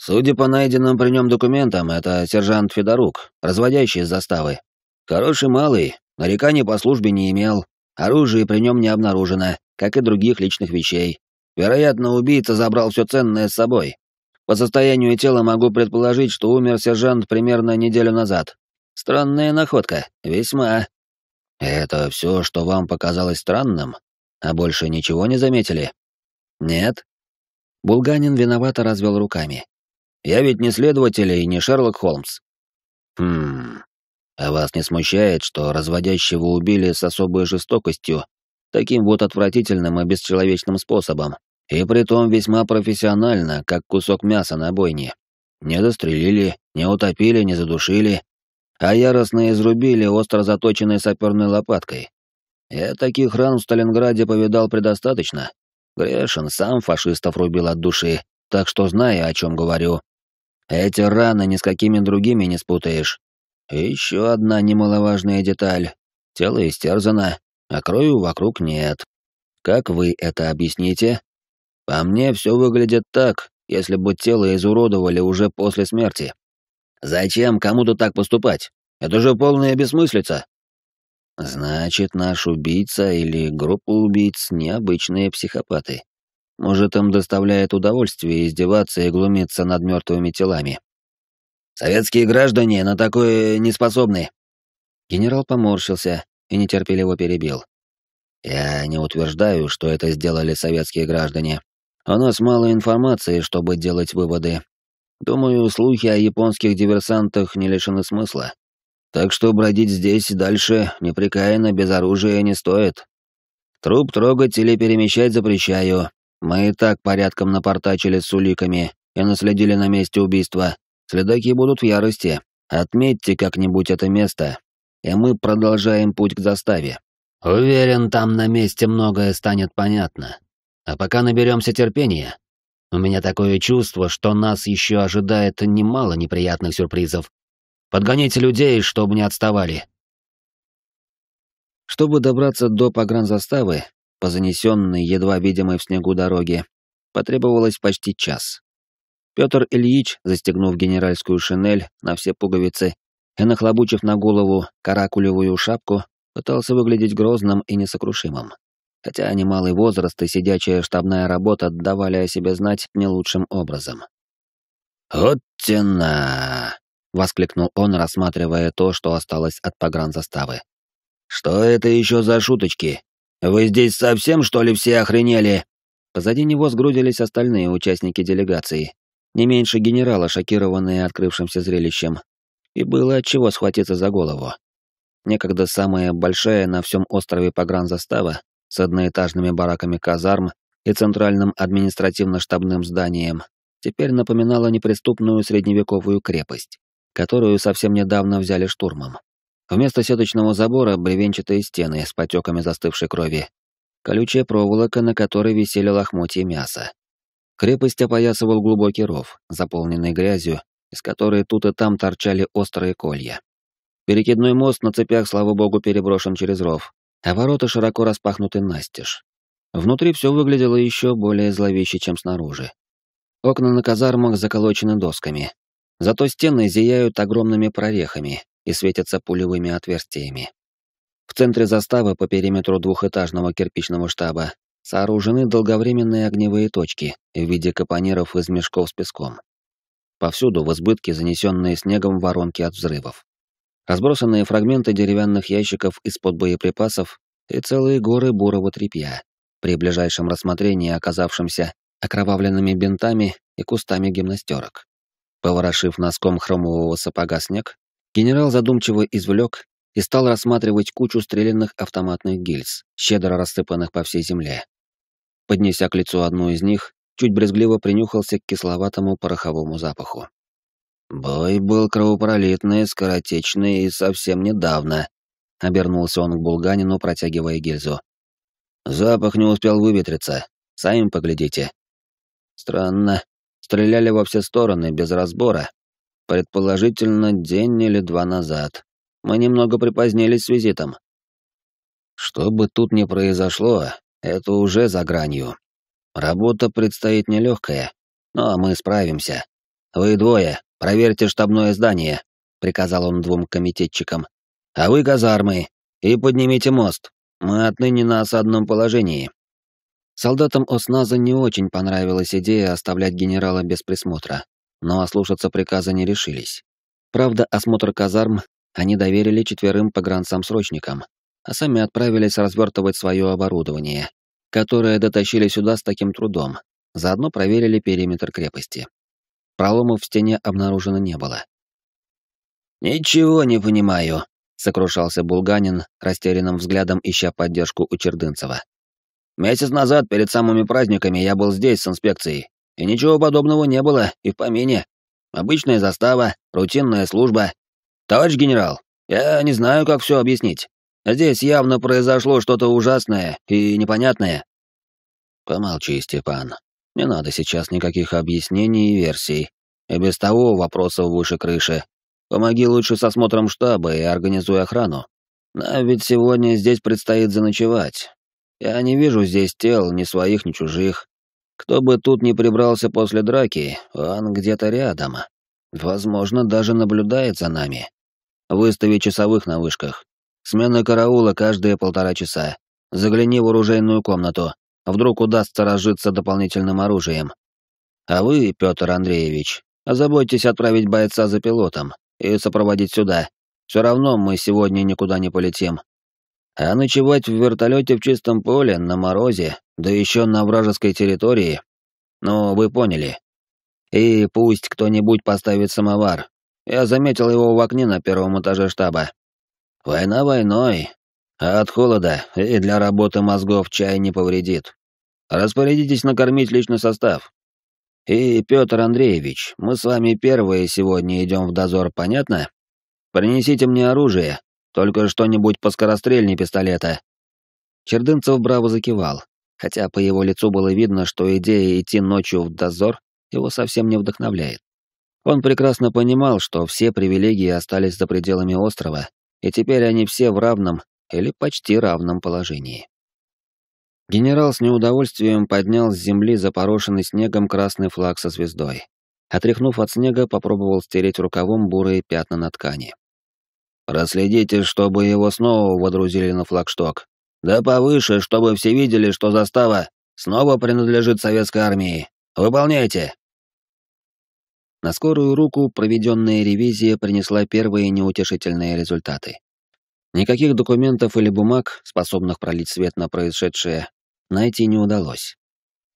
Судя по найденным при нем документам, это сержант Федорук, разводящий из заставы. Хороший малый, нареканий по службе не имел, оружие при нем не обнаружено, как и других личных вещей. Вероятно, убийца забрал все ценное с собой. По состоянию тела могу предположить, что умер сержант примерно неделю назад. Странная находка, весьма. Это все, что вам показалось странным? А больше ничего не заметили? Нет? Булганин виновато развел руками. Я ведь не следователь и не Шерлок Холмс. Хм. А вас не смущает, что разводящего убили с особой жестокостью, таким вот отвратительным и бесчеловечным способом, и притом весьма профессионально, как кусок мяса на бойне. Не дострелили, не утопили, не задушили, а яростно изрубили остро заточенной саперной лопаткой. Я таких ран в Сталинграде повидал предостаточно. Грешин сам фашистов рубил от души, так что знаю, о чем говорю. Эти раны ни с какими другими не спутаешь. И еще одна немаловажная деталь. Тело истерзано, а крою вокруг нет. Как вы это объясните? По мне все выглядит так, если бы тело изуродовали уже после смерти. Зачем кому-то так поступать? Это же полная бессмыслица. Значит, наш убийца или группа убийц — необычные психопаты. Может, им доставляет удовольствие издеваться и глумиться над мертвыми телами. «Советские граждане на такое не способны!» Генерал поморщился и нетерпеливо перебил. «Я не утверждаю, что это сделали советские граждане. У нас мало информации, чтобы делать выводы. Думаю, слухи о японских диверсантах не лишены смысла. Так что бродить здесь дальше непрекаянно без оружия не стоит. Труп трогать или перемещать запрещаю, мы и так порядком напортачили с уликами и наследили на месте убийства. Следаки будут в ярости. Отметьте как-нибудь это место, и мы продолжаем путь к заставе. Уверен, там на месте многое станет понятно. А пока наберемся терпения. У меня такое чувство, что нас еще ожидает немало неприятных сюрпризов. Подгоните людей, чтобы не отставали. Чтобы добраться до погранзаставы, по занесенной, едва видимой в снегу дороге, потребовалось почти час. Петр Ильич, застегнув генеральскую шинель на все пуговицы и нахлобучив на голову каракулевую шапку, пытался выглядеть грозным и несокрушимым. Хотя немалый возраст и сидячая штабная работа давали о себе знать не лучшим образом. «Вот тена!» — воскликнул он, рассматривая то, что осталось от погранзаставы. «Что это еще за шуточки? «Вы здесь совсем, что ли, все охренели?» Позади него сгрудились остальные участники делегации, не меньше генерала, шокированные открывшимся зрелищем. И было от чего схватиться за голову. Некогда самая большая на всем острове погранзастава с одноэтажными бараками казарм и центральным административно-штабным зданием теперь напоминала неприступную средневековую крепость, которую совсем недавно взяли штурмом. Вместо сеточного забора бревенчатые стены с потеками застывшей крови, колючая проволока, на которой висели лохмотья мяса. Крепость опоясывал глубокий ров, заполненный грязью, из которой тут и там торчали острые колья. Перекидной мост на цепях, слава богу, переброшен через ров, а ворота широко распахнуты настежь. Внутри все выглядело еще более зловеще, чем снаружи. Окна на казармах заколочены досками. Зато стены зияют огромными прорехами, и светятся пулевыми отверстиями. В центре заставы по периметру двухэтажного кирпичного штаба сооружены долговременные огневые точки в виде капониров из мешков с песком. Повсюду в избытке занесенные снегом воронки от взрывов. Разбросанные фрагменты деревянных ящиков из-под боеприпасов и целые горы бурого тряпья, при ближайшем рассмотрении оказавшимся окровавленными бинтами и кустами гимнастерок. Поворошив носком хромового сапога снег, Генерал задумчиво извлек и стал рассматривать кучу стрелянных автоматных гильз, щедро рассыпанных по всей земле. Поднеся к лицу одну из них, чуть брезгливо принюхался к кисловатому пороховому запаху. «Бой был кровопролитный, скоротечный и совсем недавно», — обернулся он к Булганину, протягивая гильзу. «Запах не успел выветриться. Сами поглядите». «Странно. Стреляли во все стороны, без разбора. Предположительно, день или два назад. Мы немного припозднились с визитом. Что бы тут ни произошло, это уже за гранью. Работа предстоит нелегкая, но мы справимся. Вы двое, проверьте штабное здание, приказал он двум комитетчикам. А вы казармы и поднимите мост. Мы отныне на осадном положении. Солдатам Осназа не очень понравилась идея оставлять генерала без присмотра, но ослушаться приказа не решились. Правда, осмотр казарм они доверили четверым погранцам-срочникам, а сами отправились развертывать свое оборудование, которое дотащили сюда с таким трудом, заодно проверили периметр крепости. Проломов в стене обнаружено не было. «Ничего не понимаю», — сокрушался Булганин, растерянным взглядом ища поддержку у Чердынцева. «Месяц назад, перед самыми праздниками, я был здесь с инспекцией. И ничего подобного не было и в помине. Обычная застава, рутинная служба. Товарищ генерал, я не знаю, как все объяснить. Здесь явно произошло что-то ужасное и непонятное. Помолчи, Степан. Не надо сейчас никаких объяснений и версий. И без того вопросов выше крыши. Помоги лучше с осмотром штаба и организуй охрану. Нам ведь сегодня здесь предстоит заночевать. Я не вижу здесь тел ни своих, ни чужих. Кто бы тут ни прибрался после драки, он где-то рядом. Возможно, даже наблюдает за нами. Выстави часовых на вышках. Смена караула каждые полтора часа. Загляни в оружейную комнату. Вдруг удастся разжиться дополнительным оружием. А вы, Петр Андреевич, озаботьтесь отправить бойца за пилотом и сопроводить сюда. Все равно мы сегодня никуда не полетим. А ночевать в вертолете в чистом поле, на морозе, да еще на вражеской территории. Ну, вы поняли. И пусть кто-нибудь поставит самовар. Я заметил его в окне на первом этаже штаба. Война войной, а от холода и для работы мозгов чай не повредит. Распорядитесь накормить личный состав. И, Петр Андреевич, мы с вами первые сегодня идем в дозор, понятно? Принесите мне оружие, только что-нибудь поскорострельней пистолета». Чердынцев браво закивал, хотя по его лицу было видно, что идея идти ночью в дозор его совсем не вдохновляет. Он прекрасно понимал, что все привилегии остались за пределами острова, и теперь они все в равном или почти равном положении. Генерал с неудовольствием поднял с земли запорошенный снегом красный флаг со звездой. Отряхнув от снега, попробовал стереть рукавом бурые пятна на ткани. Проследите, чтобы его снова водрузили на флагшток. Да повыше, чтобы все видели, что застава снова принадлежит советской армии. Выполняйте!» На скорую руку проведенная ревизия принесла первые неутешительные результаты. Никаких документов или бумаг, способных пролить свет на происшедшее, найти не удалось.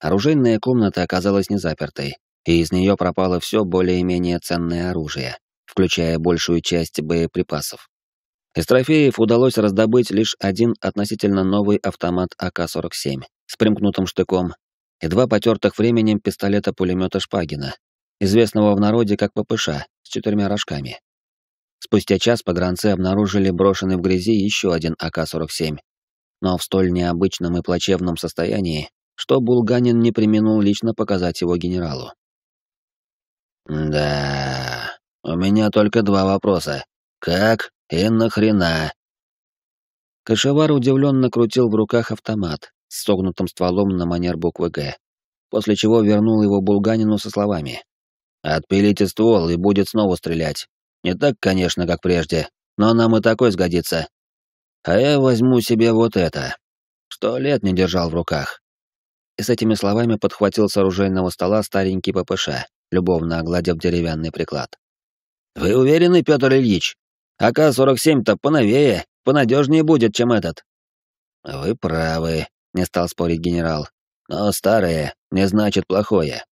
Оружейная комната оказалась незапертой, и из нее пропало все более-менее ценное оружие включая большую часть боеприпасов. Из трофеев удалось раздобыть лишь один относительно новый автомат АК-47 с примкнутым штыком и два потертых временем пистолета-пулемета Шпагина, известного в народе как ППШ, с четырьмя рожками. Спустя час погранцы обнаружили брошенный в грязи еще один АК-47, но в столь необычном и плачевном состоянии, что Булганин не применил лично показать его генералу. «Да...» У меня только два вопроса. Как и нахрена? Кашевар удивленно крутил в руках автомат с согнутым стволом на манер буквы «Г», после чего вернул его булганину со словами. «Отпилите ствол, и будет снова стрелять. Не так, конечно, как прежде, но нам и такой сгодится. А я возьму себе вот это. Сто лет не держал в руках». И с этими словами подхватил с оружейного стола старенький ППШ, любовно огладив деревянный приклад. «Вы уверены, Петр Ильич? АК-47-то поновее, понадежнее будет, чем этот». «Вы правы», — не стал спорить генерал. «Но старое не значит плохое.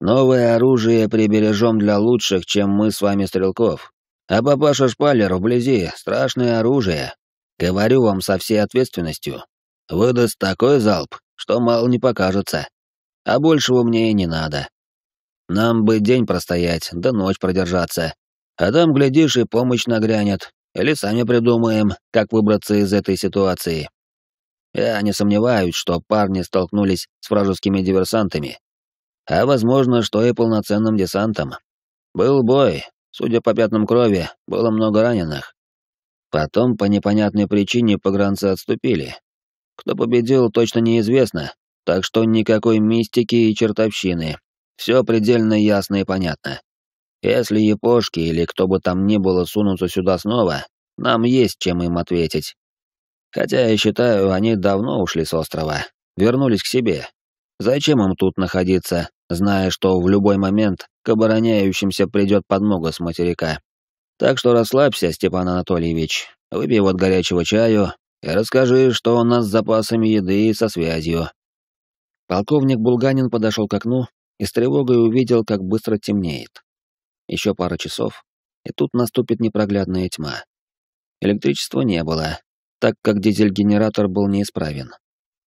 Новое оружие прибережем для лучших, чем мы с вами стрелков. А папаша Шпалер вблизи — страшное оружие. Говорю вам со всей ответственностью. Выдаст такой залп, что мало не покажется. А большего мне и не надо. Нам бы день простоять, да ночь продержаться. А там, глядишь, и помощь нагрянет. Или сами придумаем, как выбраться из этой ситуации. Я не сомневаюсь, что парни столкнулись с вражескими диверсантами. А возможно, что и полноценным десантом. Был бой. Судя по пятнам крови, было много раненых. Потом по непонятной причине погранцы отступили. Кто победил, точно неизвестно, так что никакой мистики и чертовщины. Все предельно ясно и понятно. Если япошки или кто бы там ни было сунутся сюда снова, нам есть чем им ответить. Хотя я считаю, они давно ушли с острова, вернулись к себе. Зачем им тут находиться, зная, что в любой момент к обороняющимся придет подмога с материка? Так что расслабься, Степан Анатольевич, выпей вот горячего чаю и расскажи, что у нас с запасами еды и со связью. Полковник Булганин подошел к окну, и с тревогой увидел, как быстро темнеет. Еще пара часов, и тут наступит непроглядная тьма. Электричества не было, так как дизель-генератор был неисправен.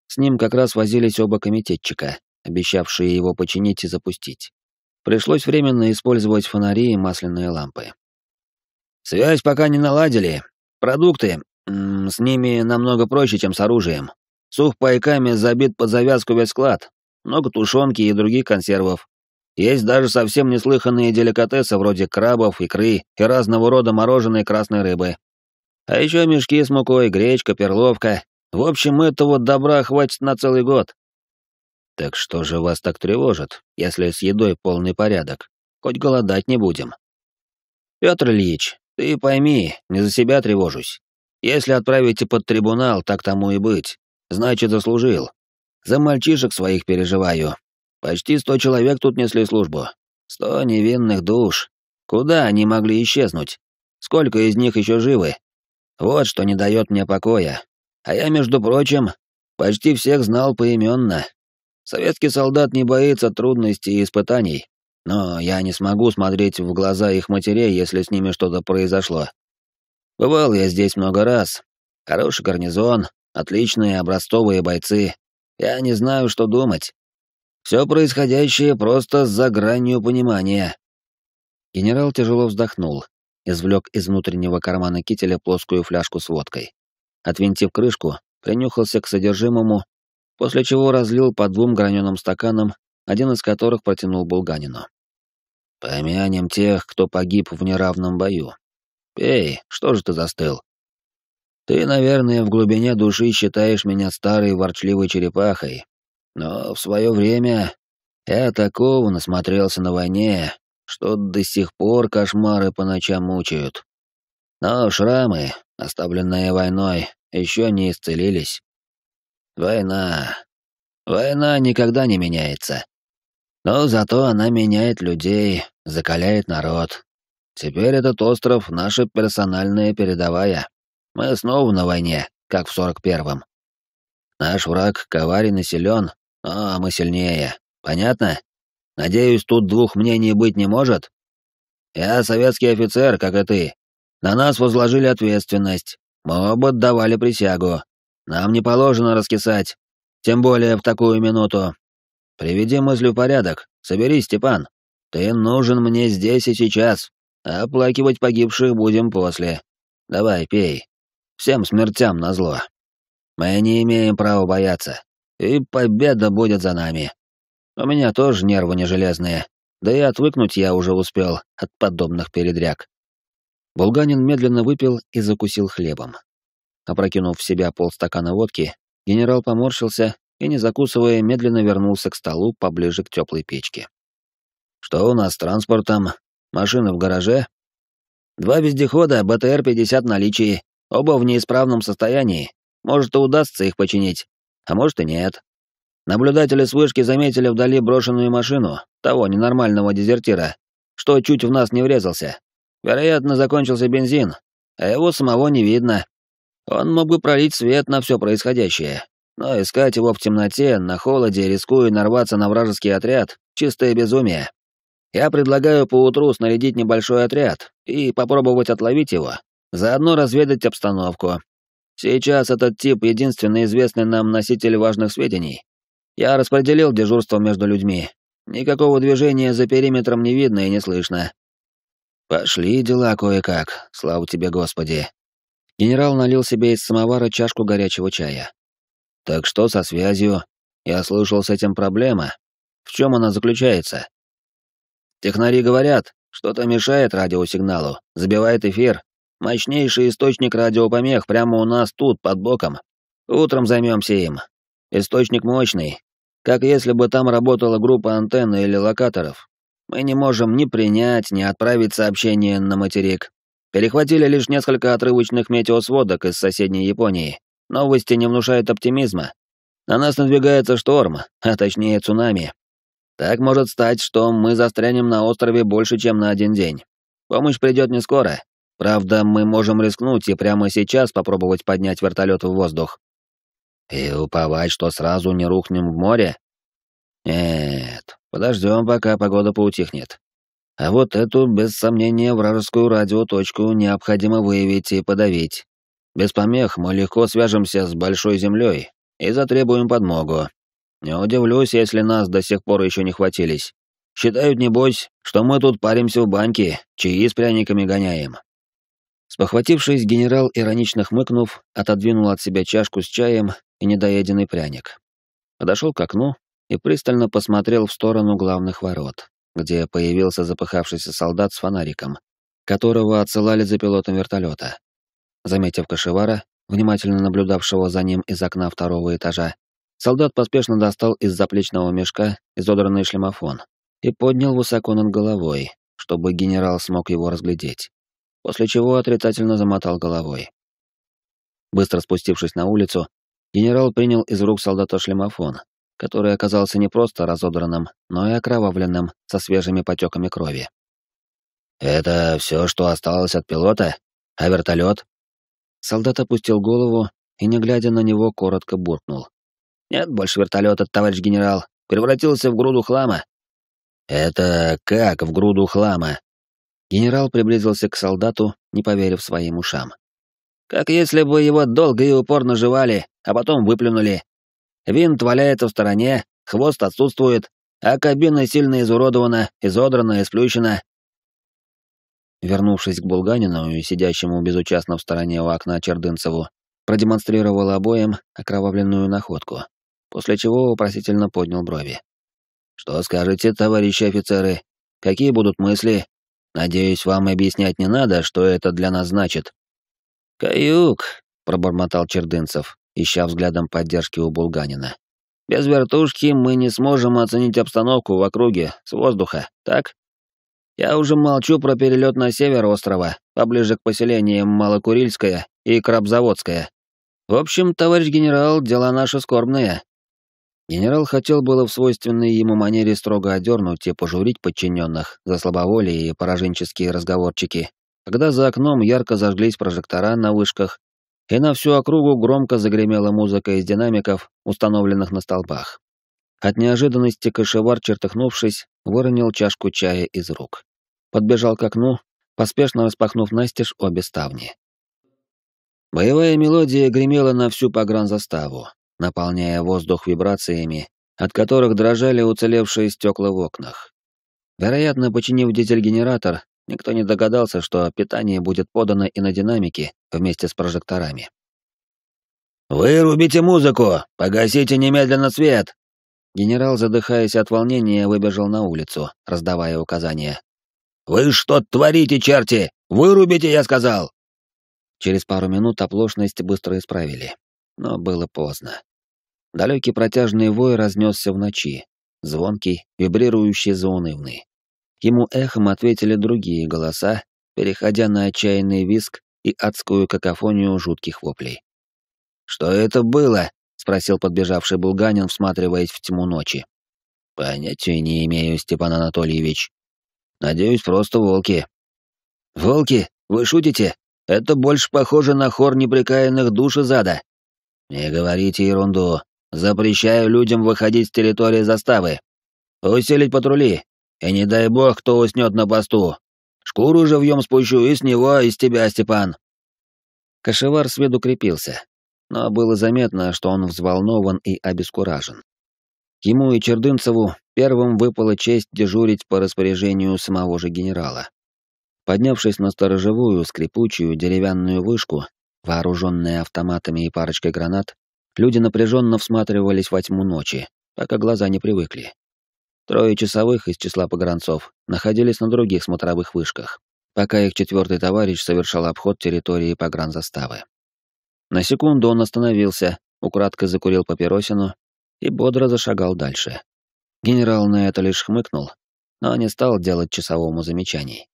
С ним как раз возились оба комитетчика, обещавшие его починить и запустить. Пришлось временно использовать фонари и масляные лампы. «Связь пока не наладили. Продукты. М -м, с ними намного проще, чем с оружием. Сух Сухпайками забит под завязку весь склад, много тушенки и других консервов. Есть даже совсем неслыханные деликатесы вроде крабов, икры и разного рода мороженой красной рыбы. А еще мешки с мукой, гречка, перловка. В общем, этого добра хватит на целый год. Так что же вас так тревожит, если с едой полный порядок? Хоть голодать не будем. Петр Ильич, ты пойми, не за себя тревожусь. Если отправите под трибунал, так тому и быть. Значит, заслужил. За мальчишек своих переживаю. Почти сто человек тут несли службу. Сто невинных душ. Куда они могли исчезнуть? Сколько из них еще живы? Вот что не дает мне покоя. А я, между прочим, почти всех знал поименно. Советский солдат не боится трудностей и испытаний. Но я не смогу смотреть в глаза их матерей, если с ними что-то произошло. Бывал я здесь много раз. Хороший гарнизон, отличные образцовые бойцы. Я не знаю, что думать. Все происходящее просто за гранью понимания. Генерал тяжело вздохнул, извлек из внутреннего кармана кителя плоскую фляжку с водкой. Отвинтив крышку, принюхался к содержимому, после чего разлил по двум граненым стаканам, один из которых протянул Булганину. «Помянем тех, кто погиб в неравном бою. Пей, что же ты застыл?» Ты, наверное, в глубине души считаешь меня старой ворчливой черепахой. Но в свое время я такого насмотрелся на войне, что до сих пор кошмары по ночам мучают. Но шрамы, оставленные войной, еще не исцелились. Война. Война никогда не меняется. Но зато она меняет людей, закаляет народ. Теперь этот остров — наша персональная передовая. Мы снова на войне, как в сорок первом. Наш враг коварен и силен, но мы сильнее. Понятно? Надеюсь, тут двух мнений быть не может? Я советский офицер, как и ты. На нас возложили ответственность. Мы оба давали присягу. Нам не положено раскисать. Тем более в такую минуту. Приведи мысли в порядок. Соберись, Степан. Ты нужен мне здесь и сейчас. Оплакивать погибших будем после. Давай, пей. Всем смертям назло. Мы не имеем права бояться. И победа будет за нами. У меня тоже нервы не железные. Да и отвыкнуть я уже успел от подобных передряг. Булганин медленно выпил и закусил хлебом. Опрокинув в себя полстакана водки, генерал поморщился и, не закусывая, медленно вернулся к столу поближе к теплой печке. «Что у нас с транспортом? Машины в гараже?» «Два вездехода, БТР-50 наличии. Оба в неисправном состоянии. Может, и удастся их починить, а может и нет. Наблюдатели с вышки заметили вдали брошенную машину того ненормального дезертира, что чуть в нас не врезался. Вероятно, закончился бензин, а его самого не видно. Он мог бы пролить свет на все происходящее, но искать его в темноте, на холоде, рискуя нарваться на вражеский отряд — чистое безумие. Я предлагаю поутру снарядить небольшой отряд и попробовать отловить его, Заодно разведать обстановку. Сейчас этот тип — единственный известный нам носитель важных сведений. Я распределил дежурство между людьми. Никакого движения за периметром не видно и не слышно. Пошли дела кое-как, слава тебе, Господи. Генерал налил себе из самовара чашку горячего чая. Так что со связью? Я слышал, с этим проблема. В чем она заключается? Технари говорят, что-то мешает радиосигналу, забивает эфир. Мощнейший источник радиопомех прямо у нас тут, под боком. Утром займемся им. Источник мощный, как если бы там работала группа антенн или локаторов. Мы не можем ни принять, ни отправить сообщение на материк. Перехватили лишь несколько отрывочных метеосводок из соседней Японии. Новости не внушают оптимизма. На нас надвигается шторм, а точнее цунами. Так может стать, что мы застрянем на острове больше, чем на один день. Помощь придет не скоро, Правда, мы можем рискнуть и прямо сейчас попробовать поднять вертолет в воздух. И уповать, что сразу не рухнем в море? Нет, подождем, пока погода поутихнет. А вот эту, без сомнения, вражескую радиоточку необходимо выявить и подавить. Без помех мы легко свяжемся с Большой Землей и затребуем подмогу. Не удивлюсь, если нас до сих пор еще не хватились. Считают, небось, что мы тут паримся в банке, чаи с пряниками гоняем. Спохватившись, генерал, иронично хмыкнув, отодвинул от себя чашку с чаем и недоеденный пряник. Подошел к окну и пристально посмотрел в сторону главных ворот, где появился запыхавшийся солдат с фонариком, которого отсылали за пилотом вертолета. Заметив кошевара, внимательно наблюдавшего за ним из окна второго этажа, солдат поспешно достал из заплечного мешка изодранный шлемофон и поднял высоко над головой, чтобы генерал смог его разглядеть после чего отрицательно замотал головой. Быстро спустившись на улицу, генерал принял из рук солдата шлемофон, который оказался не просто разодранным, но и окровавленным, со свежими потеками крови. «Это все, что осталось от пилота? А вертолет?» Солдат опустил голову и, не глядя на него, коротко буркнул. «Нет больше вертолета, товарищ генерал. Превратился в груду хлама». «Это как в груду хлама?» Генерал приблизился к солдату, не поверив своим ушам. «Как если бы его долго и упорно жевали, а потом выплюнули. Винт валяется в стороне, хвост отсутствует, а кабина сильно изуродована, изодрана и сплющена». Вернувшись к Булганину и сидящему безучастно в стороне у окна Чердынцеву, продемонстрировал обоим окровавленную находку, после чего вопросительно поднял брови. «Что скажете, товарищи офицеры? Какие будут мысли?» Надеюсь, вам объяснять не надо, что это для нас значит. Каюк, пробормотал Чердынцев, ища взглядом поддержки у Булганина. Без вертушки мы не сможем оценить обстановку в округе с воздуха, так? Я уже молчу про перелет на север острова, поближе к поселениям Малокурильская и Крабзаводская. В общем, товарищ генерал, дела наши скорбные. Генерал хотел было в свойственной ему манере строго одернуть и пожурить подчиненных за слабоволие и пораженческие разговорчики, когда за окном ярко зажглись прожектора на вышках, и на всю округу громко загремела музыка из динамиков, установленных на столбах. От неожиданности кошевар, чертыхнувшись, выронил чашку чая из рук. Подбежал к окну, поспешно распахнув настежь обе ставни. Боевая мелодия гремела на всю погранзаставу, наполняя воздух вибрациями, от которых дрожали уцелевшие стекла в окнах. Вероятно, починив дизель-генератор, никто не догадался, что питание будет подано и на динамике вместе с прожекторами. «Вырубите музыку! Погасите немедленно свет!» Генерал, задыхаясь от волнения, выбежал на улицу, раздавая указания. «Вы что творите, черти? Вырубите, я сказал!» Через пару минут оплошность быстро исправили. Но было поздно. Далекий протяжный вой разнесся в ночи, звонкий, вибрирующий, заунывный. Ему эхом ответили другие голоса, переходя на отчаянный виск и адскую какофонию жутких воплей. «Что это было?» — спросил подбежавший булганин, всматриваясь в тьму ночи. «Понятия не имею, Степан Анатольевич. Надеюсь, просто волки». «Волки? Вы шутите? Это больше похоже на хор неприкаянных душ из ада». «Не говорите ерунду. Запрещаю людям выходить с территории заставы. Усилить патрули. И не дай бог, кто уснет на посту. Шкуру живьем спущу и с него, и с тебя, Степан». Кошевар с виду крепился, но было заметно, что он взволнован и обескуражен. Ему и Чердынцеву первым выпала честь дежурить по распоряжению самого же генерала. Поднявшись на сторожевую, скрипучую деревянную вышку, вооруженная автоматами и парочкой гранат, Люди напряженно всматривались во тьму ночи, пока глаза не привыкли. Трое часовых из числа погранцов находились на других смотровых вышках, пока их четвертый товарищ совершал обход территории погранзаставы. На секунду он остановился, украдко закурил папиросину и бодро зашагал дальше. Генерал на это лишь хмыкнул, но не стал делать часовому замечаний.